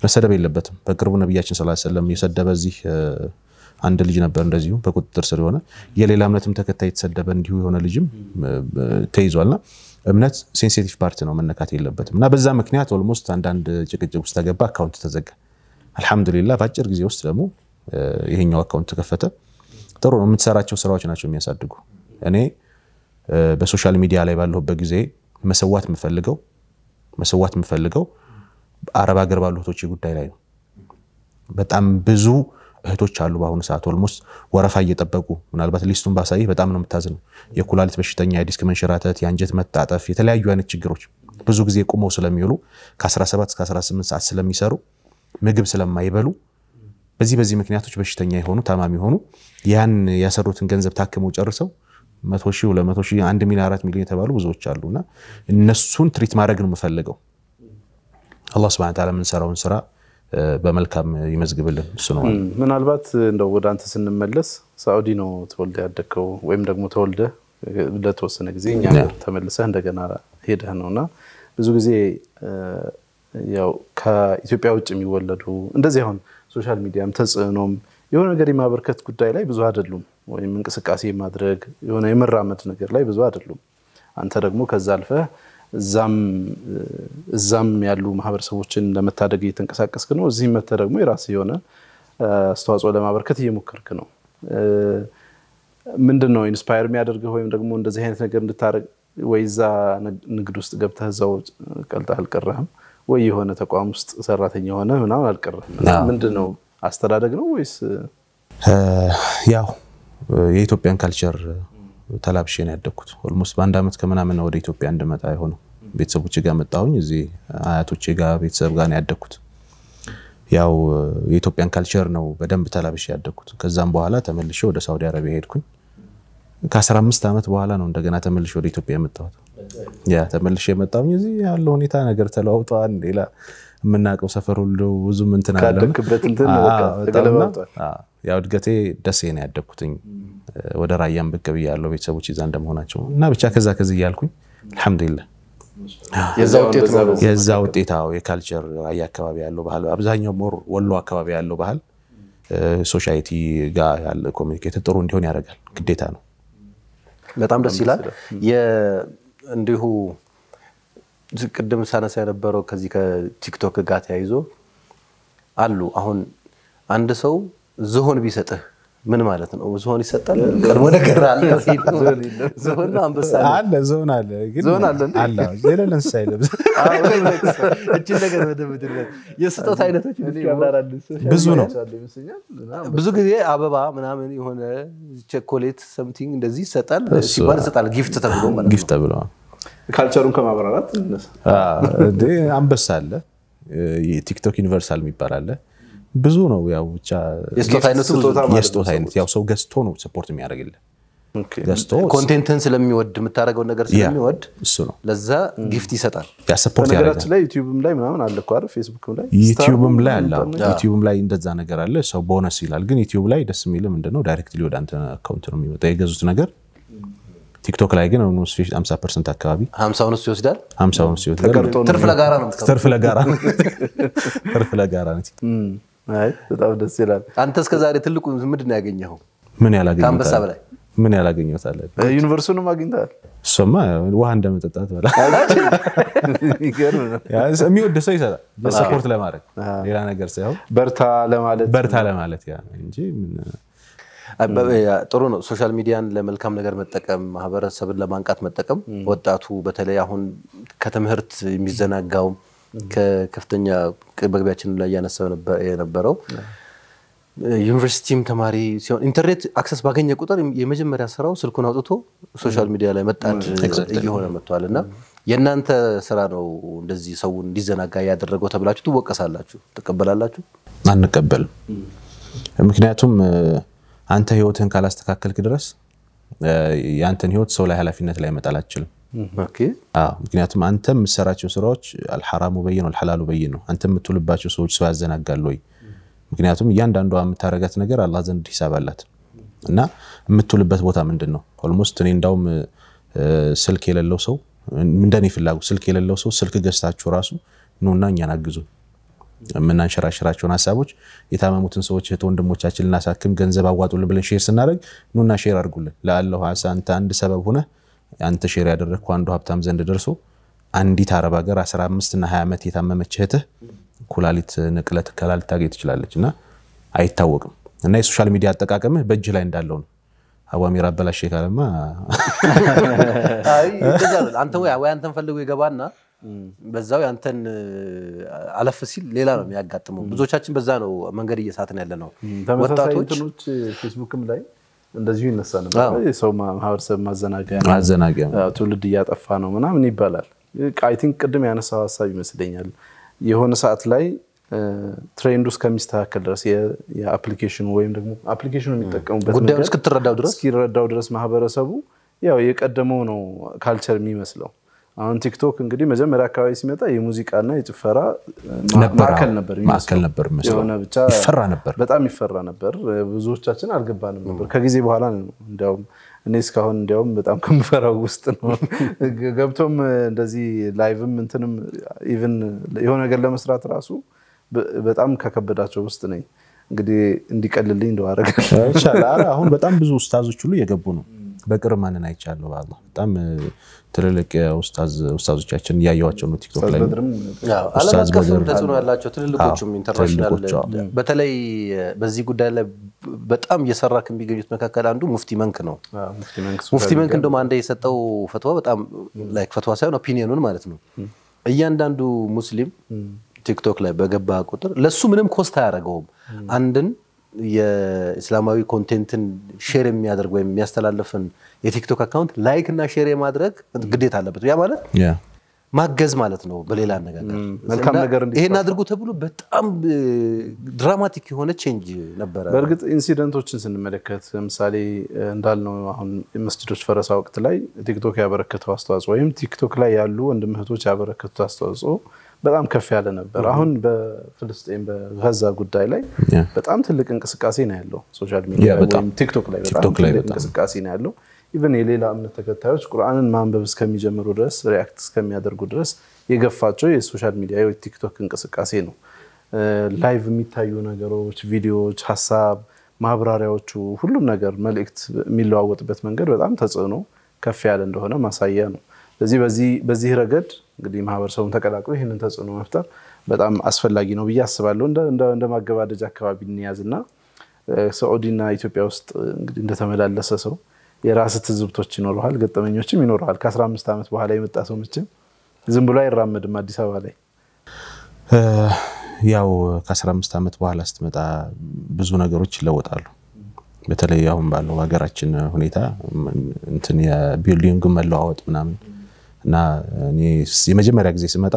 መሰደብ የለበትም። በቅርቡ ነቢያችን ስላ ሰለም የሰደበ እዚህ አንድ ልጅ ነበር እንደዚሁ በቁጥጥር ስር የሆነ የሌላ እምነትም ተከታይ የተሰደበ እንዲሁ የሆነ ልጅም ተይዟልና እምነት ሴንሲቲቭ ፓርቲ ነው፣ መነካት የለበትም እና በዛ ምክንያት ኦልሞስት አንዳንድ ጭቅጭቅ ውስጥ ተገባ፣ አካውንት ተዘጋ። አልሐምዱሊላ በአጭር ጊዜ ውስጥ ደግሞ ይሄኛው አካውንት ተከፈተ። ጥሩ ነው። የምትሰራቸው ስራዎች ናቸው የሚያሳድጉ። እኔ በሶሻል ሚዲያ ላይ ባለሁበት ጊዜ መሰዋት የምፈልገው መሰዋት የምፈልገው አረብ ሀገር ባሉ እህቶች ጉዳይ ላይ ነው። በጣም ብዙ እህቶች አሉ በአሁኑ ሰዓት ኦልሞስት ወረፋ እየጠበቁ ምናልባት ሊስቱን ባሳይህ በጣም ነው የምታዝነው። የኩላሊት በሽተኛ፣ የዲስክ መንሸራተት፣ የአንጀት መጣጠፍ፣ የተለያዩ አይነት ችግሮች ብዙ ጊዜ ቁመው ስለሚውሉ ከ17 እስከ 18 ሰዓት ስለሚሰሩ ምግብ ስለማይበሉ በዚህ በዚህ ምክንያቶች በሽተኛ የሆኑ ታማሚ የሆኑ ያን ያሰሩትን ገንዘብ ታክመው ጨርሰው መቶ ሺህ ሁለት መቶ ሺህ አንድ ሚሊዮን አራት ሚሊዮን የተባሉ ብዙዎች እና እነሱን ትሪት ማድረግ ነው የምፈልገው። አላህ ስብሐነ ወተዓላ የምንሰራውን ስራ በመልካም ይመዝግብልን። እሱ ነው። ምናልባት እንደው ወደ አንተ ስንመለስ ሳውዲ ነው ተወልደ ያደግከው ወይም ደግሞ ተወልደ ለተወሰነ ጊዜ እኛ ተመልሰህ እንደገና ሄደህ ነውና ብዙ ጊዜ ያው ከኢትዮጵያ ውጭ የሚወለዱ እንደዚህ አሁን ሶሻል ሚዲያም ተጽዕኖም የሆነ ነገር የማበርከት ጉዳይ ላይ ብዙ አይደሉም፣ ወይም እንቅስቃሴ ማድረግ የሆነ የመራመድ ነገር ላይ ብዙ አይደሉም። አንተ ደግሞ ከዛ አልፈህ እዛም ያሉ ማህበረሰቦችን ለመታደግ እየተንቀሳቀስክ ነው። እዚህም መተ ደግሞ የራስህ የሆነ አስተዋጽኦ ለማበርከት እየሞከርክ ነው። ምንድን ነው ኢንስፓየር የሚያደርግህ ወይም ደግሞ እንደዚህ አይነት ነገር እንድታደርግ ወይ እዛ ንግድ ውስጥ ገብተህ እዛው ቀልጠህ አልቀረህም ወይ የሆነ ተቋም ውስጥ ሰራተኛ ሆነ ምናምን አልቀረህም። ምንድን ነው አስተዳደግ ነው ወይስ ያው የኢትዮጵያን ካልቸር ተላብሼ ነው ያደግኩት። ኦልሞስት በአንድ ዓመት ከምናምን ወደ ኢትዮጵያ እንድመጣ የሆነው ቤተሰቦቼ ጋር መጣሁኝ። እዚህ አያቶቼ ጋር ቤተሰብ ጋር ነው ያደግኩት። ያው የኢትዮጵያን ካልቸር ነው በደንብ ተላብሼ ያደግኩት። ከዛም በኋላ ተመልሼ ወደ ሳውዲ አረቢያ ሄድኩኝ። ከ15 ዓመት በኋላ ነው እንደገና ተመልሼ ወደ ኢትዮጵያ የመጣሁት። ያ ተመልሼ የመጣሁኝ እዚህ ያለው ሁኔታ ነገር ተለዋውጧል። ሌላ የምናውቀው ሰፈር ሁሉ ብዙም እንትን አለ። ያው እድገቴ ደሴ ነው ያደግኩትኝ ወደ ራያም ብቅ ብያለሁ። ቤተሰቦች ይዛ እንደመሆናቸው እና ብቻ ከዛ ከዚህ እያልኩኝ አልሐምዱሊላህ የዛ ውጤት የካልቸር ራያ አካባቢ ያለው ባህል አብዛኛው ሞር ወሎ አካባቢ ያለው ባህል ሶሻይቲ ጋር ያለ ኮሚኒኬት ጥሩ እንዲሆን ያደርጋል። ግዴታ ነው። በጣም ደስ ይላል። እንዲሁ ቅድም ሳነሳ የነበረው ከዚህ ከቲክቶክ ጋር ተያይዞ አሉ አሁን አንድ ሰው ዝሆን ቢሰጥህ ምን ማለት ነው? ዝሆን ይሰጣል። ቀድሞ ነገር አለ። [laughs] ዝሆን አንበሳ አለ። ዝሆን አለ ዝሆን አለ አለ ሌላ እንስሳ የለም። እችን ነገር መደምድለት የስጦት አይነቶች ብዙ ነው። ብዙ ጊዜ አበባ ምናምን የሆነ ቸኮሌት ሰምቲንግ እንደዚህ ይሰጣል ሲባል ይሰጣል። ጊፍት ተብሎ ማለት ጊፍት ተብሎ ካልቸሩን ከማብራራት አንበሳ አለ። ቲክቶክ ዩኒቨርሳል የሚባል አለ ብዙ ነው። ያው ብቻ የስጦታ አይነት ያው ሰው ገዝቶ ነው ሰፖርት የሚያደርግልህ ኮንቴንትን ስለሚወድ የምታደርገው ነገር ስለሚወድ እሱ ነው። ለዛ ጊፍት ይሰጣል። ያሰፖርት ነገራችን ላይ ዩቲዩብም ላይ ምናምን አለ እኮ አይደል? ፌስቡክም ላይ ዩቲዩብም ላይ አለ። ዩቲዩብም ላይ እንደዛ ነገር አለ። ሰው ቦነስ ይላል። ግን ዩቲዩብ ላይ ደስ የሚል ምንድነው ዳይሬክትሊ ወደ አንተ አካውንት ነው የሚመጣ የገዙት ነገር ቲክቶክ ላይ ግን ኦልሞስት 50 ፐርሰንት አካባቢ ሀምሳውን እሱ ይወስዳል። እሱ ይወስዳል። ትርፍ ለጋራ ነው። ትርፍ ለጋራ ነው። በጣም ደስ ይላል። አንተ እስከ ዛሬ ትልቁ ምንድን ነው ያገኘኸው? ምን ያላገኘሁት አለ? ምን ያላገኘሁት አለ? ዩኒቨርሲቲውንም አግኝተሃል። እሱማ ውሃ እንደመጠጣት በላ የሚወድ ሰው ይሰጣል። ሰፖርት ለማድረግ ሌላ ነገር ሳይሆን በርታ ለማለት በርታ ለማለት እንጂ ጥሩ ነው። ሶሻል ሚዲያን ለመልካም ነገር መጠቀም፣ ማህበረሰብን ለማንቃት መጠቀም፣ ወጣቱ በተለይ አሁን ከትምህርት የሚዘናጋውም ከከፍተኛ በግቢያችን ላይ እያነሳው የነበረው ዩኒቨርሲቲም ተማሪ ሲሆን ኢንተርኔት አክሰስ ባገኘ ቁጥር የመጀመሪያ ስራው ስልኩን አውጥቶ ሶሻል ሚዲያ ላይ መጣድ እየሆነ መጥተዋል እና የእናንተ ስራ ነው እንደዚህ ሰውን እንዲዘናጋ ያደረገው ተብላችሁ ትወቀሳላችሁ ትቀበላላችሁ አንቀበልም ምክንያቱም አንተ ህይወትህን ካላስተካከልክ ድረስ የአንተን ህይወት ሰው ላይ ኃላፊነት ላይ መጣል አችልም ምክንያቱም አንተ የምትሰራቸው ስራዎች አልሐራሙ በይ ነው አልሐላሉ በይ ነው። አንተ የምትውልባቸው ሰዎች ሰው ያዘናጋል ወይ? ምክንያቱም እያንዳንዷ የምታደረጋት ነገር አላህ ዘንድ ሂሳብ አላት እና የምትውልበት ቦታ ምንድን ነው? ኦልሞስት እኔ እንዳውም ስልክ የሌለው ሰው እንደኔ ፍላጎት ስልክ የሌለው ሰው ስልክ ገዝታችሁ ራሱ ኑና እኛን አግዙ። የምናንሸራሽራቸውን ሀሳቦች የታመሙትን ሰዎች እህት ወንድሞቻችን ልናሳክም ገንዘብ አዋጡልን ብለን ሼር ስናደርግ ኑና ሼር አድርጉልን። ለአለሁ አሳ አንድ ሰበብ ሆነ አንተ ሼር ያደረግኩ አንዱ ሀብታም ዘንድ ደርሶ አንዲት አረብ ሀገር 15 እና 20 ዓመት የታመመች እህትህ ኩላሊት ንቅለ ትከላ ልታገኝ ትችላለች እና አይታወቅም። እና የሶሻል ሚዲያ አጠቃቀምህ በእጅ ላይ እንዳለው ነው። አዋሚር አበላሽ ካለማ [laughs] አንተን ፈልጎ ይገባና በዛው ያንተን አለፍ ሲል ሌላ ነው የሚያጋጥመው። ብዙዎቻችን በዛ ነው መንገድ እየሳትን ያለ ነው ወጣቶች ፌስቡክም ላይ እንደዚሁ ይነሳል። የሰው ማህበረሰብ ማዘናጊያ ትውልድ እያጠፋ ነው ምናምን ይባላል። አይ ቲንክ ቅድም ያነሳው ሀሳብ ይመስለኛል የሆነ ሰዓት ላይ ትሬንዱ እስከሚስተካከል ድረስ የአፕሊኬሽኑ ወይም ደግሞ አፕሊኬሽኑ የሚጠቀሙበት ጉዳዩ እስክትረዳው ድረስ እስኪረዳው ድረስ ማህበረሰቡ ያው የቀደመው ነው ካልቸር የሚመስለው አሁን ቲክቶክ እንግዲህ መጀመሪያ አካባቢ ሲመጣ የሙዚቃና የጭፈራ ማዕከል ነበር ማዕከል ነበር የሆነ ብቻ ይፈራ ነበር፣ በጣም ይፈራ ነበር። ብዙዎቻችን አልገባንም ነበር። ከጊዜ በኋላ ነው እንዲያውም እኔ እስካሁን እንዲያውም በጣም ከምፈራው ውስጥ ነው። [laughs] ገብቶም እንደዚህ ላይቭም እንትንም ኢቭን የሆነ ነገር ለመስራት ራሱ በጣም ከከበዳቸው ውስጥ ነኝ። እንግዲህ እንዲቀልልኝ እንደው አደረገ። አሁን በጣም ብዙ ኡስታዞች ሁሉ እየገቡ ነው በቅርብ ማንን አይቻለሁ። በአላህ በጣም ትልልቅ ኡስታዞቻችን እያየዋቸው ነው። ቲክቶክ ላይ ዓለም አቀፍ ተጽዕኖ ያላቸው ትልልቆቹም ኢንተርናሽናል፣ በተለይ በዚህ ጉዳይ ላይ በጣም እየሰራ ከሚገኙት መካከል አንዱ ሙፍቲ መንክ ነው። ሙፍቲ መንክ እንደውም አንዴ የሰጠው ፈትዋ በጣም ላይክ ፈትዋ ሳይሆን ኦፒኒየኑን ማለት ነው። እያንዳንዱ ሙስሊም ቲክቶክ ላይ በገባ ቁጥር ለሱ ምንም ኮስት አያደርገውም አንድን የእስላማዊ ኮንቴንትን ሼር የሚያደርግ ወይም የሚያስተላልፍን የቲክቶክ አካውንት ላይክ እና ሼር የማድረግ ግዴታ አለበት። ያ ማለት ማገዝ ማለት ነው። በሌላ አነጋገር ይሄን አድርጉ ተብሎ በጣም ድራማቲክ የሆነ ቼንጅ ነበረ። በእርግጥ ኢንሲደንቶችን ስንመለከት ለምሳሌ እንዳልነው አሁን መስጅዶች ፈረሳ ወቅት ላይ ቲክቶክ ያበረከተው አስተዋጽኦ ወይም ቲክቶክ ላይ ያሉ ወንድምህቶች ያበረከቱት አስተዋጽኦ በጣም ከፍ ያለ ነበር። አሁን በፍልስጤን በጋዛ ጉዳይ ላይ በጣም ትልቅ እንቅስቃሴ ነው ያለው። ሶሻል ሚዲያ ወይም ቲክቶክ ላይ በጣም ትልቅ እንቅስቃሴ ነው ያለው። ኢቨን የሌላ እምነት ተከታዮች ቁርአንን ማንበብ እስከሚጀምሩ ድረስ ሪያክት እስከሚያደርጉ ድረስ የገፋቸው የሶሻል ሚዲያ ቲክቶክ እንቅስቃሴ ነው። ላይቭ የሚታዩ ነገሮች፣ ቪዲዮዎች፣ ሀሳብ ማብራሪያዎቹ፣ ሁሉም ነገር መልእክት የሚለዋወጥበት መንገድ በጣም ተጽዕኖ ከፍ ያለ እንደሆነ ማሳያ ነው። ስለዚህ በዚህ ረገድ እንግዲህ ማህበረሰቡን ተቀላቅሎ ይህንን ተጽዕኖ መፍጠር በጣም አስፈላጊ ነው ብዬ አስባለሁ። እንደ ማገባደጃ አካባቢ እንያዝና ሳዑዲና ኢትዮጵያ ውስጥ እንግዲህ እንደተመላለሰ ሰው የራስ ትዝብቶች ይኖረዋል፣ ገጠመኞችም ይኖረዋል። ከ15 ዓመት በኋላ የመጣ ሰው መቼም ዝም ብሎ አይራመድም አዲስ አበባ ላይ። ያው ከ15 ዓመት በኋላ ስትመጣ ብዙ ነገሮች ይለወጣሉ። በተለይ አሁን ባለው ሀገራችን ሁኔታ እንትን የቢልዲንግ መለዋወጥ ምናምን እና የመጀመሪያ ጊዜ ስመጣ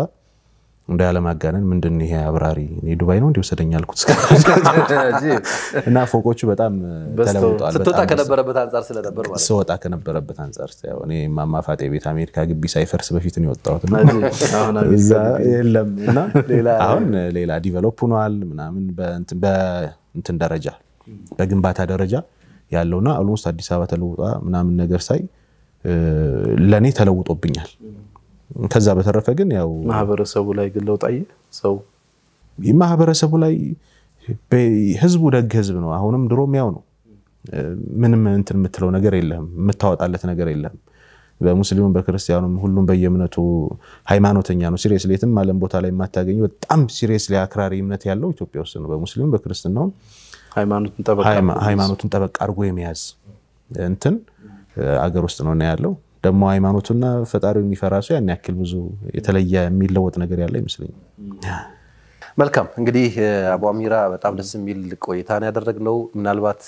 እንደ ያለማጋነን ምንድን ይሄ አብራሪ ዱባይ ነው እንዲወሰደኝ ያልኩት እና ፎቆቹ በጣም ተለውጠዋል። ስትወጣ ከነበረበት አንጻር ስለነበር ማለት ስወጣ ከነበረበት አንጻር እኔ ማማፋጤ ቤት አሜሪካ ግቢ ሳይፈርስ በፊት ነው የወጣሁት። የለም እና [laughs] አሁን ሌላ ዲቨሎፕ ሆኗል ምናምን በእንትን ደረጃ በግንባታ ደረጃ ያለውና ኦልሞስት አዲስ አበባ ተለውጣ ምናምን ነገር ሳይ ለእኔ ተለውጦብኛል። ከዛ በተረፈ ግን ያው ማህበረሰቡ ላይ ግን ለውጥ ሰው ማህበረሰቡ ላይ ህዝቡ ደግ ህዝብ ነው። አሁንም ድሮም ያው ነው። ምንም እንትን የምትለው ነገር የለም የምታወጣለት ነገር የለም። በሙስሊሙም በክርስቲያኑም ሁሉም በየእምነቱ ሃይማኖተኛ ነው። ሲሪየስሊ የትም አለም ቦታ ላይ የማታገኙ በጣም ሲሪየስ አክራሪ እምነት ያለው ኢትዮጵያ ውስጥ ነው። በሙስሊሙ በክርስትናውም ሃይማኖቱን ጠበቅ አድርጎ የመያዝ እንትን አገር ውስጥ ነው ያለው። ደግሞ ሃይማኖቱና ፈጣሪው የሚፈራ ሰው ያን ያክል ብዙ የተለየ የሚለወጥ ነገር ያለ አይመስለኝም። መልካም እንግዲህ አቡ አሚራ በጣም ደስ የሚል ቆይታ ነው ያደረግነው። ምናልባት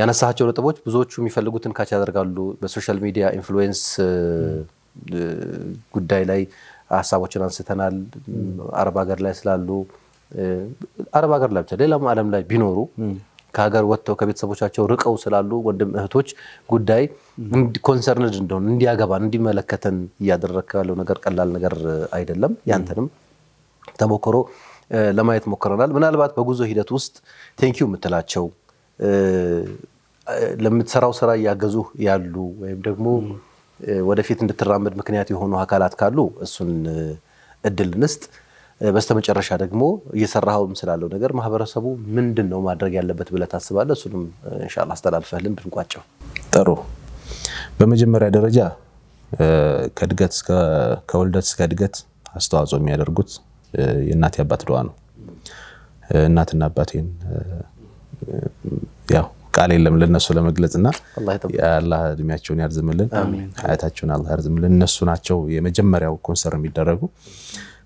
ያነሳቸው ነጥቦች ብዙዎቹ የሚፈልጉትን ካች ያደርጋሉ። በሶሻል ሚዲያ ኢንፍሉዌንስ ጉዳይ ላይ ሀሳቦችን አንስተናል። አረብ ሀገር ላይ ስላሉ አረብ ሀገር ላይ ብቻ ሌላም ዓለም ላይ ቢኖሩ ከሀገር ወጥተው ከቤተሰቦቻቸው ርቀው ስላሉ ወንድም እህቶች ጉዳይ ኮንሰርንድ እንደሆን እንዲያገባን እንዲመለከተን እያደረግከ ያለው ነገር ቀላል ነገር አይደለም። ያንተንም ተሞክሮ ለማየት ሞክረናል። ምናልባት በጉዞ ሂደት ውስጥ ቴንኪው የምትላቸው ለምትሰራው ስራ እያገዙ ያሉ ወይም ደግሞ ወደፊት እንድትራመድ ምክንያት የሆኑ አካላት ካሉ እሱን እድል እንስጥ። በስተመጨረሻ ደግሞ እየሰራኸውም ስላለው ነገር ማህበረሰቡ ምንድን ነው ማድረግ ያለበት ብለህ ታስባለህ? እሱንም እንሻላ አስተላልፈህልን ብንቋጨው ጥሩ። በመጀመሪያ ደረጃ ከእድገት ከውልደት እስከ እድገት አስተዋጽኦ የሚያደርጉት የእናት አባት ድዋ ነው። እናትና አባቴን ያው ቃል የለም ለነሱ ለመግለጽ እና አላህ እድሜያቸውን ያርዝምልን፣ አያታቸውን አላህ ያርዝምልን። እነሱ ናቸው የመጀመሪያው ኮንሰር የሚደረጉ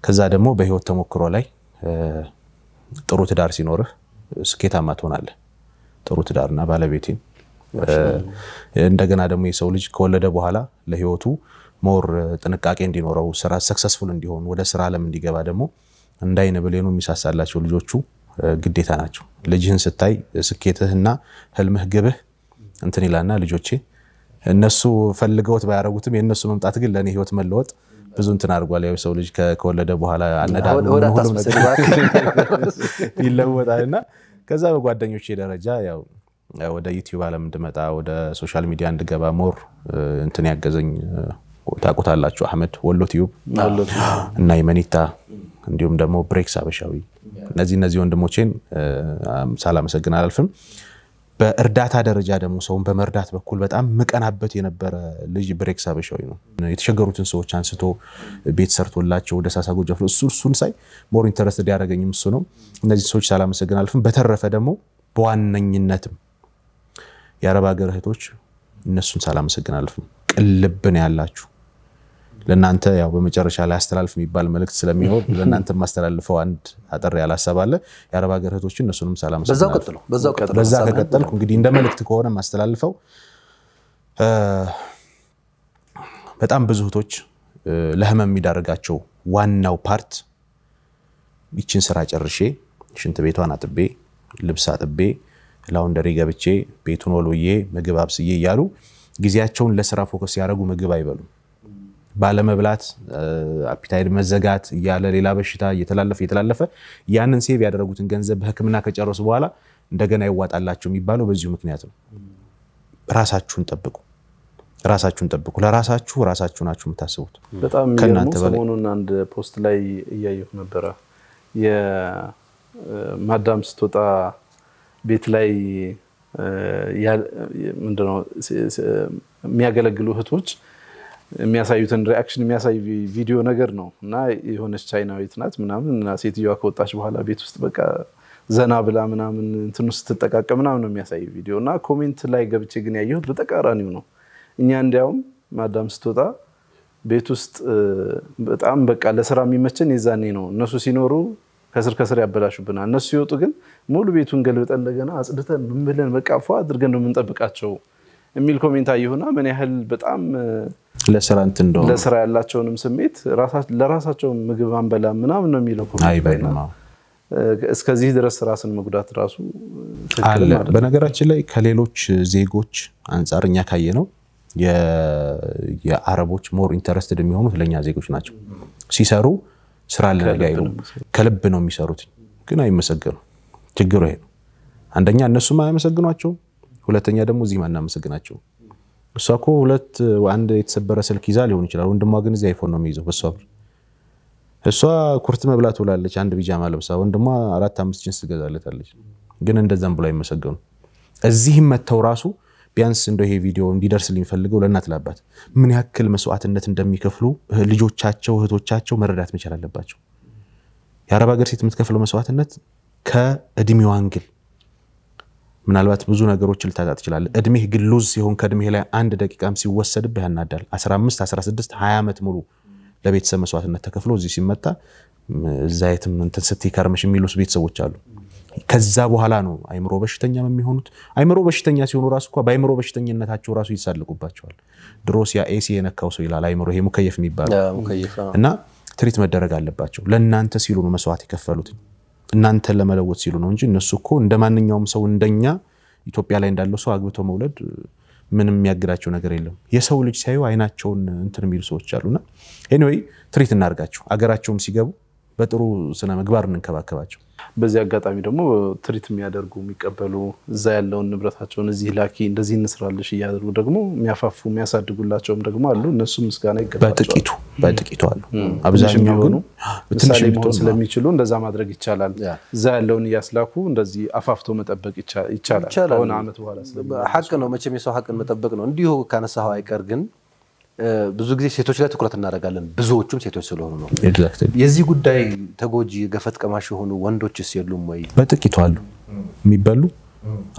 ከዛ ደግሞ በህይወት ተሞክሮ ላይ ጥሩ ትዳር ሲኖርህ ስኬታማ ትሆናለህ። ጥሩ ትዳርና ባለቤቴን እንደገና ደግሞ የሰው ልጅ ከወለደ በኋላ ለህይወቱ ሞር ጥንቃቄ እንዲኖረው ስራ ሰክሰስፉል እንዲሆን ወደ ስራ ዓለም እንዲገባ ደግሞ እንዳይነ ብሌኑ የሚሳሳላቸው ልጆቹ ግዴታ ናቸው። ልጅህን ስታይ ስኬትህና ህልምህ ግብህ እንትን ይላና ልጆቼ እነሱ ፈልገውት ባያረጉትም የእነሱ መምጣት ግን ለእኔ ህይወት መለወጥ ብዙ እንትን አድርጓል። ያው ሰው ልጅ ከወለደ በኋላ [laughs] ይለወጣል እና ከዛ በጓደኞች ደረጃ ያው ወደ ዩቲዩብ አለም እንድመጣ ወደ ሶሻል ሚዲያ እንድገባ ሞር እንትን ያገዘኝ ታውቁታላችሁ፣ አህመድ ወሎ ቲዩብ እና የመኒታ እንዲሁም ደግሞ ብሬክስ አበሻዊ እነዚህ እነዚህ ወንድሞቼን ሳላመሰግን አላልፍም። በእርዳታ ደረጃ ደግሞ ሰውን በመርዳት በኩል በጣም ምቀናበት የነበረ ልጅ ብሬክ ሳበሻዊ ነው። የተቸገሩትን ሰዎች አንስቶ ቤት ሰርቶላቸው ወደ ሳሳ ጎጃ እሱ እሱን ሳይ ሞር ኢንተረስትድ ያደረገኝም እሱ ነው። እነዚህ ሰዎች ሳላመሰግን አልፍም። በተረፈ ደግሞ በዋነኝነትም የአረብ ሀገር እህቶች እነሱን ሳላመሰግን አልፍም። ቅልብን ያላችሁ ለእናንተ ያው በመጨረሻ ላይ አስተላልፍ የሚባል መልእክት ስለሚሆን [laughs] ለእናንተ የማስተላልፈው አንድ አጠር ያለ ሀሳብ አለ። የአረብ ሀገር እህቶችን እነሱንም ሰላም በዛ ከቀጠልኩ እንግዲህ እንደ መልእክት ከሆነ የማስተላልፈው በጣም ብዙ እህቶች ለህመም የሚዳርጋቸው ዋናው ፓርት ይችን ስራ ጨርሼ ሽንት ቤቷን አጥቤ ልብስ አጥቤ ላውንደሪ ገብቼ ቤቱን ወልውዬ ምግብ አብስዬ እያሉ ጊዜያቸውን ለስራ ፎከስ ያደረጉ ምግብ አይበሉም። ባለመብላት፣ አፒታይድ መዘጋት እያለ ሌላ በሽታ እየተላለፈ እየተላለፈ ያንን ሴቭ ያደረጉትን ገንዘብ በህክምና ከጨረሱ በኋላ እንደገና ይዋጣላቸው የሚባለው በዚሁ ምክንያት ነው። ራሳችሁን ጠብቁ። ራሳችሁን ጠብቁ። ለራሳችሁ ራሳችሁ ናችሁ የምታስቡት። በጣም ሰሞኑን አንድ ፖስት ላይ እያየሁ ነበረ። የማዳም ስትወጣ ቤት ላይ ምንድነው የሚያገለግሉ እህቶች የሚያሳዩትን ሪያክሽን የሚያሳይ ቪዲዮ ነገር ነው እና የሆነች ቻይናዊት ናት ምናምን እና ሴትዮዋ ከወጣች በኋላ ቤት ውስጥ በቃ ዘና ብላ ምናምን እንትን ውስጥ ስትጠቃቀም ምናምን ነው የሚያሳይ ቪዲዮ እና ኮሜንት ላይ ገብቼ ግን ያየሁት በተቃራኒው ነው። እኛ እንዲያውም ማዳም ስትወጣ ቤት ውስጥ በጣም በቃ ለስራ የሚመቸን የዛኔ ነው። እነሱ ሲኖሩ ከስር ከስር ያበላሹብናል። እነሱ ሲወጡ ግን ሙሉ ቤቱን ገልብጠን እንደገና አጽድተን ምን ብለን በቃ ፏ አድርገን ነው የምንጠብቃቸው የሚል ኮሜንት አየሁና ምን ያህል በጣም ለስራ እንትን ለስራ ያላቸውንም ስሜት ለራሳቸው ምግብ አንበላ ምናምን ነው የሚለው እስከዚህ ድረስ ራስን መጉዳት ራሱ አለ። በነገራችን ላይ ከሌሎች ዜጎች አንጻር እኛ ካየ ነው የአረቦች ሞር ኢንተረስትድ የሚሆኑት ለእኛ ዜጎች ናቸው። ሲሰሩ ስራ ለነገ ከልብ ነው የሚሰሩት፣ ግን አይመሰገኑ። ችግሩ ይሄ ነው። አንደኛ እነሱም አያመሰግኗቸው፣ ሁለተኛ ደግሞ እዚህም አናመሰግናቸው። እሷ እኮ ሁለት አንድ የተሰበረ ስልክ ይዛ ሊሆን ይችላል። ወንድሟ ግን እዚህ አይፎን ነው የሚይዘው። በእሷ ብር እሷ ኩርት መብላት ውላለች፣ አንድ ቢጃማ ለብሳ። ወንድሟ አራት አምስት ጅንስ ትገዛለታለች። ግን እንደዛም ብሎ አይመሰገኑ። እዚህም መጥተው ራሱ ቢያንስ እንደ ይሄ ቪዲዮ እንዲደርስ ልሚፈልገው ለእናት ላባት ምን ያክል መስዋዕትነት እንደሚከፍሉ ልጆቻቸው እህቶቻቸው መረዳት መቻል አለባቸው። የአረብ ሀገር ሴት የምትከፍለው መስዋዕትነት ከእድሜዋ አንግል ምናልባት ብዙ ነገሮች ልታጣ ትችላለህ። እድሜህ ግን ሉዝ ሲሆን ከእድሜህ ላይ አንድ ደቂቃም ሲወሰድብህ ያናዳል። 15፣ 16፣ 20 ዓመት ሙሉ ለቤተሰብ መስዋዕትነት ተከፍሎ እዚህ ሲመጣ እዛ የትም እንትን ስትይ ከርመሽ የሚሉስ ቤተሰቦች አሉ። ከዛ በኋላ ነው አይምሮ በሽተኛ የሚሆኑት። አይምሮ በሽተኛ ሲሆኑ ራሱ እኳ በአይምሮ በሽተኝነታቸው ራሱ ይሳልቁባቸዋል። ድሮስ ያ ኤሲ የነካው ሰው ይላል አይምሮ። ይሄ ሙከየፍ የሚባለው እና ትሪት መደረግ አለባቸው። ለእናንተ ሲሉ ነው መስዋዕት የከፈሉት። እናንተ ለመለወጥ ሲሉ ነው እንጂ እነሱ እኮ እንደ ማንኛውም ሰው እንደኛ ኢትዮጵያ ላይ እንዳለው ሰው አግብቶ መውለድ ምንም የሚያግዳቸው ነገር የለም። የሰው ልጅ ሲያዩ አይናቸውን እንትን የሚሉ ሰዎች አሉና ኤኒዌይ ትሪት እናርጋቸው። አገራቸውም ሲገቡ በጥሩ ስነ ምግባር እንንከባከባቸው። በዚህ አጋጣሚ ደግሞ ትሪት የሚያደርጉ የሚቀበሉ እዛ ያለውን ንብረታቸውን እዚህ ላኪ እንደዚህ እንስራልሽ እያደርጉ ደግሞ የሚያፋፉ የሚያሳድጉላቸውም ደግሞ አሉ። እነሱ ምስጋና ይገባቸዋል። በጥቂቱ አሉ። አብዛኛው ግን ምሳሌ መሆን ስለሚችሉ እንደዛ ማድረግ ይቻላል። እዛ ያለውን እያስላኩ እንደዚህ አፋፍቶ መጠበቅ ይቻላል። ከሆነ አመት በኋላ ሀቅ ነው መቼም የሰው ሀቅን መጠበቅ ነው። እንዲሁ ካነሳኸው አይቀር ግን ብዙ ጊዜ ሴቶች ላይ ትኩረት እናደርጋለን። ብዙዎቹም ሴቶች ስለሆኑ ነው። የዚህ ጉዳይ ተጎጂ ገፈት ቀማሽ የሆኑ ወንዶችስ የሉም ወይ? በጥቂቱ አሉ፣ የሚበሉ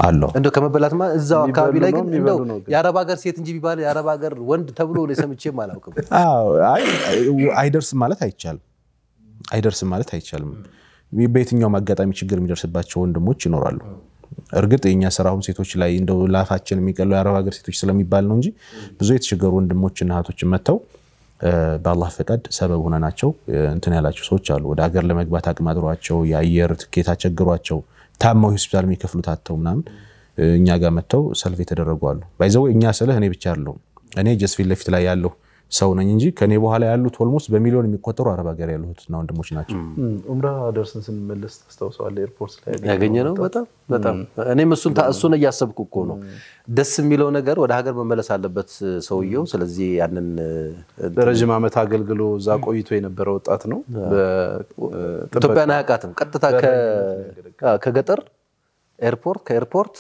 አለው እንደው ከመበላትማ እዛው አካባቢ ላይ ግን እንደው የአረብ ሀገር ሴት እንጂ ቢባል የአረብ ሀገር ወንድ ተብሎ ሰምቼ አላውቅም። አይደርስም ማለት አይቻልም። አይደርስም ማለት አይቻልም። በየትኛውም አጋጣሚ ችግር የሚደርስባቸው ወንድሞች ይኖራሉ። እርግጥ የኛ ስራ ሴቶች ላይ እንደው ላፋችን የሚቀሉ የአረብ ሀገር ሴቶች ስለሚባል ነው እንጂ ብዙ የተቸገሩ ወንድሞችና እህቶች መጥተው በአላህ ፈቃድ ሰበብ ሆነ ናቸው እንትን ያላቸው ሰዎች አሉ። ወደ ሀገር ለመግባት አቅም አጥሯቸው የአየር ትኬት አስቸግሯቸው ታማው ሆስፒታል የሚከፍሉት አተው ምናምን እኛ ጋር መጥተው ሰልፍ የተደረጉ አሉ። ባይዘው እኛ ስልህ እኔ ብቻ አለው እኔ ጀስት ፊት ለፊት ላይ ያለው ሰው ነኝ እንጂ ከኔ በኋላ ያሉት ኦልሞስት በሚሊዮን የሚቆጠሩ አረብ ሀገር ያሉት እና ወንድሞች ናቸው። ኡምራ ደርስን ስንመለስ ታስታውሰዋለህ? ኤርፖርት ላይ ነው። በጣም በጣም እኔም እሱን እሱን እያሰብኩ እኮ ነው። ደስ የሚለው ነገር ወደ ሀገር መመለስ አለበት ሰውየው። ስለዚህ ያንን ለረዥም ዓመት አገልግሎ እዛ ቆይቶ የነበረ ወጣት ነው። ኢትዮጵያን አያውቃትም። ቀጥታ ከገጠር ኤርፖርት ከኤርፖርት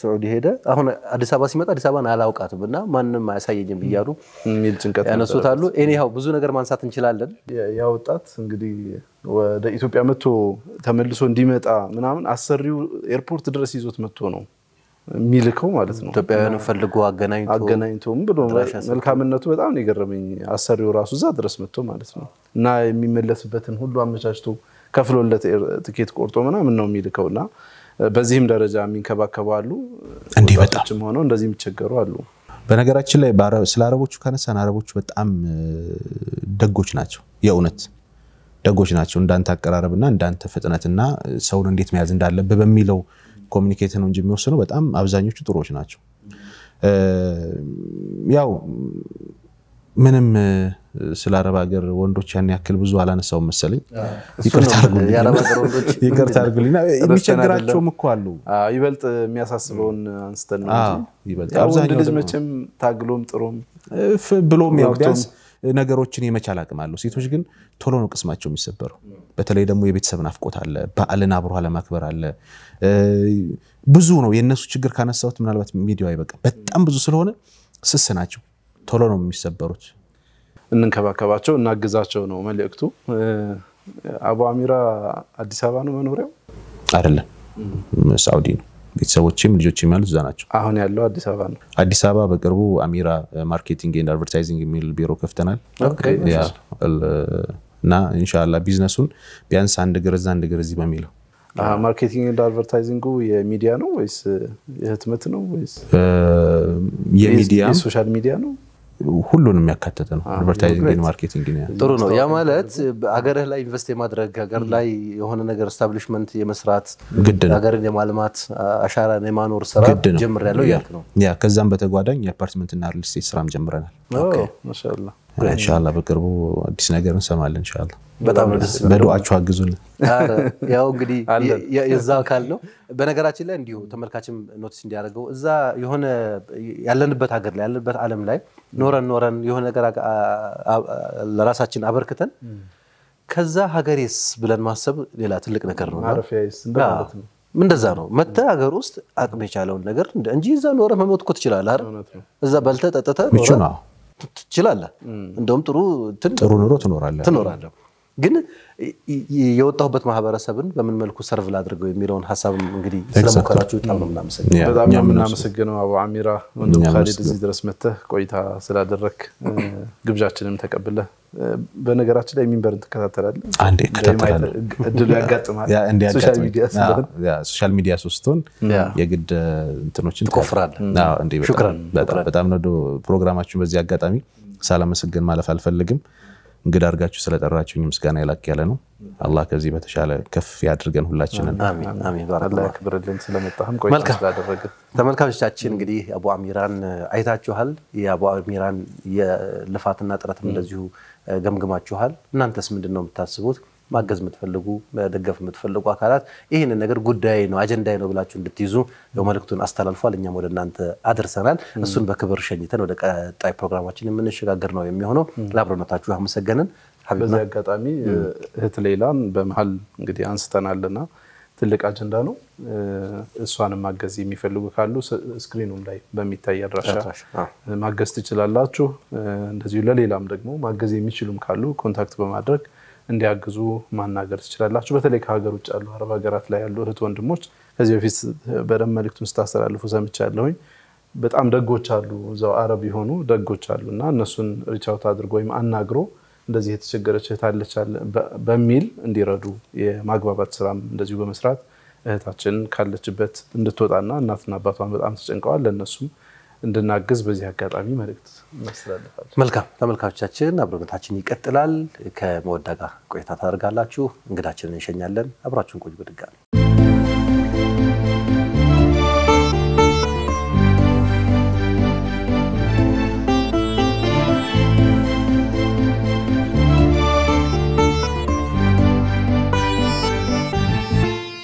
ሳዑዲ ሄደ። አሁን አዲስ አበባ ሲመጣ አዲስ አበባን አላውቃትም እና ማንም አያሳየኝም እያሉ የሚል ጭንቀት ያነሱታሉ። ኔው ብዙ ነገር ማንሳት እንችላለን። ያ ወጣት እንግዲህ ወደ ኢትዮጵያ መጥቶ ተመልሶ እንዲመጣ ምናምን አሰሪው ኤርፖርት ድረስ ይዞት መጥቶ ነው የሚልከው ማለት ነው። ኢትዮጵያውያን ፈልጎ አገናኝቶ አገናኝቶም ብሎ መልካምነቱ በጣም የገረመኝ አሰሪው ራሱ እዛ ድረስ መጥቶ ማለት ነው እና የሚመለስበትን ሁሉ አመቻችቶ ከፍሎለት ትኬት ቆርጦ ምናምን ነው የሚልከው እና በዚህም ደረጃ የሚንከባከቡ አሉ። እንዲህ በጣም ሆነው እንደዚህ የሚቸገሩ አሉ። በነገራችን ላይ ስለ አረቦቹ ከነሳን አረቦቹ በጣም ደጎች ናቸው። የእውነት ደጎች ናቸው። እንዳንተ አቀራረብና እንዳንተ ፍጥነትና ሰውን እንዴት መያዝ እንዳለብህ በሚለው ኮሚኒኬት ነው እንጂ የሚወስነው በጣም አብዛኞቹ ጥሩዎች ናቸው። ያው ምንም ስለ አረብ ሀገር ወንዶች ያን ያክል ብዙ አላነሳውም መሰለኝ። [laughs] ይቅርታ አድርጉልኝ። የሚቸግራቸውም እኮ አሉ። ይበልጥ የሚያሳስበውን አንስተን ነው። ልጅ መቼም ታግሎም ጥሩም ብሎም ያው ቢያንስ ነገሮችን የመቻል አቅም አለው። ሴቶች ግን ቶሎ ነው ቅስማቸው የሚሰበረው። በተለይ ደግሞ የቤተሰብ ናፍቆት አለ፣ በዓልን አብሮ አለማክበር አለ። ብዙ ነው የእነሱ ችግር። ካነሳሁት ምናልባት ሚዲያው አይበቃም። በጣም ብዙ ስለሆነ ስስ ናቸው። ቶሎ ነው የሚሰበሩት። እንንከባከባቸው፣ እናግዛቸው ነው መልእክቱ። አቡ አሚራ አዲስ አበባ ነው መኖሪያው? አይደለም፣ ሳኡዲ ነው። ቤተሰቦችም ልጆች ያሉት እዛ ናቸው። አሁን ያለው አዲስ አበባ ነው። አዲስ አበባ በቅርቡ አሚራ ማርኬቲንግ ኤንድ አድቨርታይዚንግ የሚል ቢሮ ከፍተናል እና ኢንሻላህ ቢዝነሱን ቢያንስ አንድ እግር እዛ አንድ እግር እዚህ በሚለው ማርኬቲንግ ኤንድ አድቨርታይዚንጉ የሚዲያ ነው ወይስ የህትመት ነው ወይስ የሚዲያ ሶሻል ሚዲያ ነው? ሁሉንም ያካተተ ነው። አድቨርታይዚንግ ማርኬቲንግ። ጥሩ ነው። ያ ማለት ሀገርህ ላይ ኢንቨስት የማድረግ ሀገር ላይ የሆነ ነገር ስታብሊሽመንት የመስራት ግድ ነው። ሀገርን የማልማት አሻራን የማኖር ስራ ጀምር ያለው ያ ከዛም በተጓዳኝ የአፓርትመንትና ሪል ስቴት ስራም ጀምረናል። ማሻላ እንሻላ በቅርቡ አዲስ ነገር እንሰማለን። ደስ በዱዓችሁ አግዙልን። ያው እንግዲህ [laughs] የዛ አካል ነው። በነገራችን ላይ እንዲሁ ተመልካችም ኖቲስ እንዲያደርገው እዛ የሆነ ያለንበት ሀገር ላይ ያለንበት ዓለም ላይ ኖረን ኖረን የሆነ ነገር ለራሳችን አበርክተን ከዛ ሀገሬስ ብለን ማሰብ ሌላ ትልቅ ነገር ነው። እንደዛ ነው መተ ሀገር ውስጥ አቅም የቻለውን ነገር እንጂ እዛ ኖረ መሞት እኮ ትችላለህ። እዛ በልተ ጠጥተ ትችላለህ። እንደውም ጥሩ ጥሩ ኑሮ ትኖራለህ ትኖራለህ። ግን የወጣሁበት ማህበረሰብን በምን መልኩ ሰርቭ ላድርገው የሚለውን ሀሳብ እንግዲህ ስለሞከራችሁ በጣም ነው የምናመሰግነው። በጣም የምናመሰግነው አቡ አሚራ ወንድም ካሊድ እዚህ ድረስ መተህ ቆይታ ስላደረክ ግብዣችንም ተቀብለህ በነገራችን ላይ ሚንበርን ትከታተላለህ? አንዴ እከታተላለሁ። እድሉ ያጋጥማል። ሶሻል ሚዲያ ሶስቱን የግድ እንትኖችን ትቆፍራለህ። በጣም ነው ፕሮግራማችሁን በዚህ አጋጣሚ ሳላመሰግን ማለፍ አልፈልግም። እንግዳ አድርጋችሁ ስለጠራችሁኝ ምስጋና የላቅ ያለ ነው። አላህ ከዚህ በተሻለ ከፍ ያድርገን ሁላችንን። ተመልካቾቻችን እንግዲህ አቡ አሚራን አይታችኋል። የአቡ አሚራን የልፋትና ጥረትም እንደዚሁ ገምግማችኋል። እናንተስ ምንድን ነው የምታስቡት? ማገዝ የምትፈልጉ መደገፍ የምትፈልጉ አካላት ይህንን ነገር ጉዳይ ነው አጀንዳ ነው ብላችሁ እንድትይዙ መልክቱን አስተላልፏል። እኛም ወደ እናንተ አድርሰናል። እሱን በክብር ሸኝተን ወደ ቀጣይ ፕሮግራማችን የምንሸጋገር ነው የሚሆነው። ለአብሮነታችሁ አመሰገንን። በዚህ አጋጣሚ እህት ሌላን በመሀል እንግዲህ አንስተናልና ትልቅ አጀንዳ ነው። እሷንም ማገዝ የሚፈልጉ ካሉ ስክሪኑም ላይ በሚታይ አድራሻ ማገዝ ትችላላችሁ። እንደዚሁ ለሌላም ደግሞ ማገዝ የሚችሉም ካሉ ኮንታክት በማድረግ እንዲያግዙ ማናገር ትችላላችሁ። በተለይ ከሀገር ውጭ ያሉ አረብ ሀገራት ላይ ያሉ እህት ወንድሞች ከዚህ በፊት በደንብ መልዕክቱን ስታስተላልፉ ሰምቻለሁኝ። በጣም ደጎች አሉ፣ እዛው አረብ የሆኑ ደጎች አሉ እና እነሱን ሪቻውት አድርጎ ወይም አናግሮ እንደዚህ የተቸገረች እህት አለች በሚል እንዲረዱ የማግባባት ስራም እንደዚሁ በመስራት እህታችን ካለችበት እንድትወጣና እናትና አባቷን በጣም ተጨንቀዋል ለእነሱም እንድናግዝ በዚህ አጋጣሚ መልዕክት መልካም ተመልካቾቻችን፣ አብሮነታችን ይቀጥላል። ከመወዳ ጋር ቆይታ ታደርጋላችሁ። እንግዳችንን እንሸኛለን። አብራችሁን ቆዩ በድጋሚ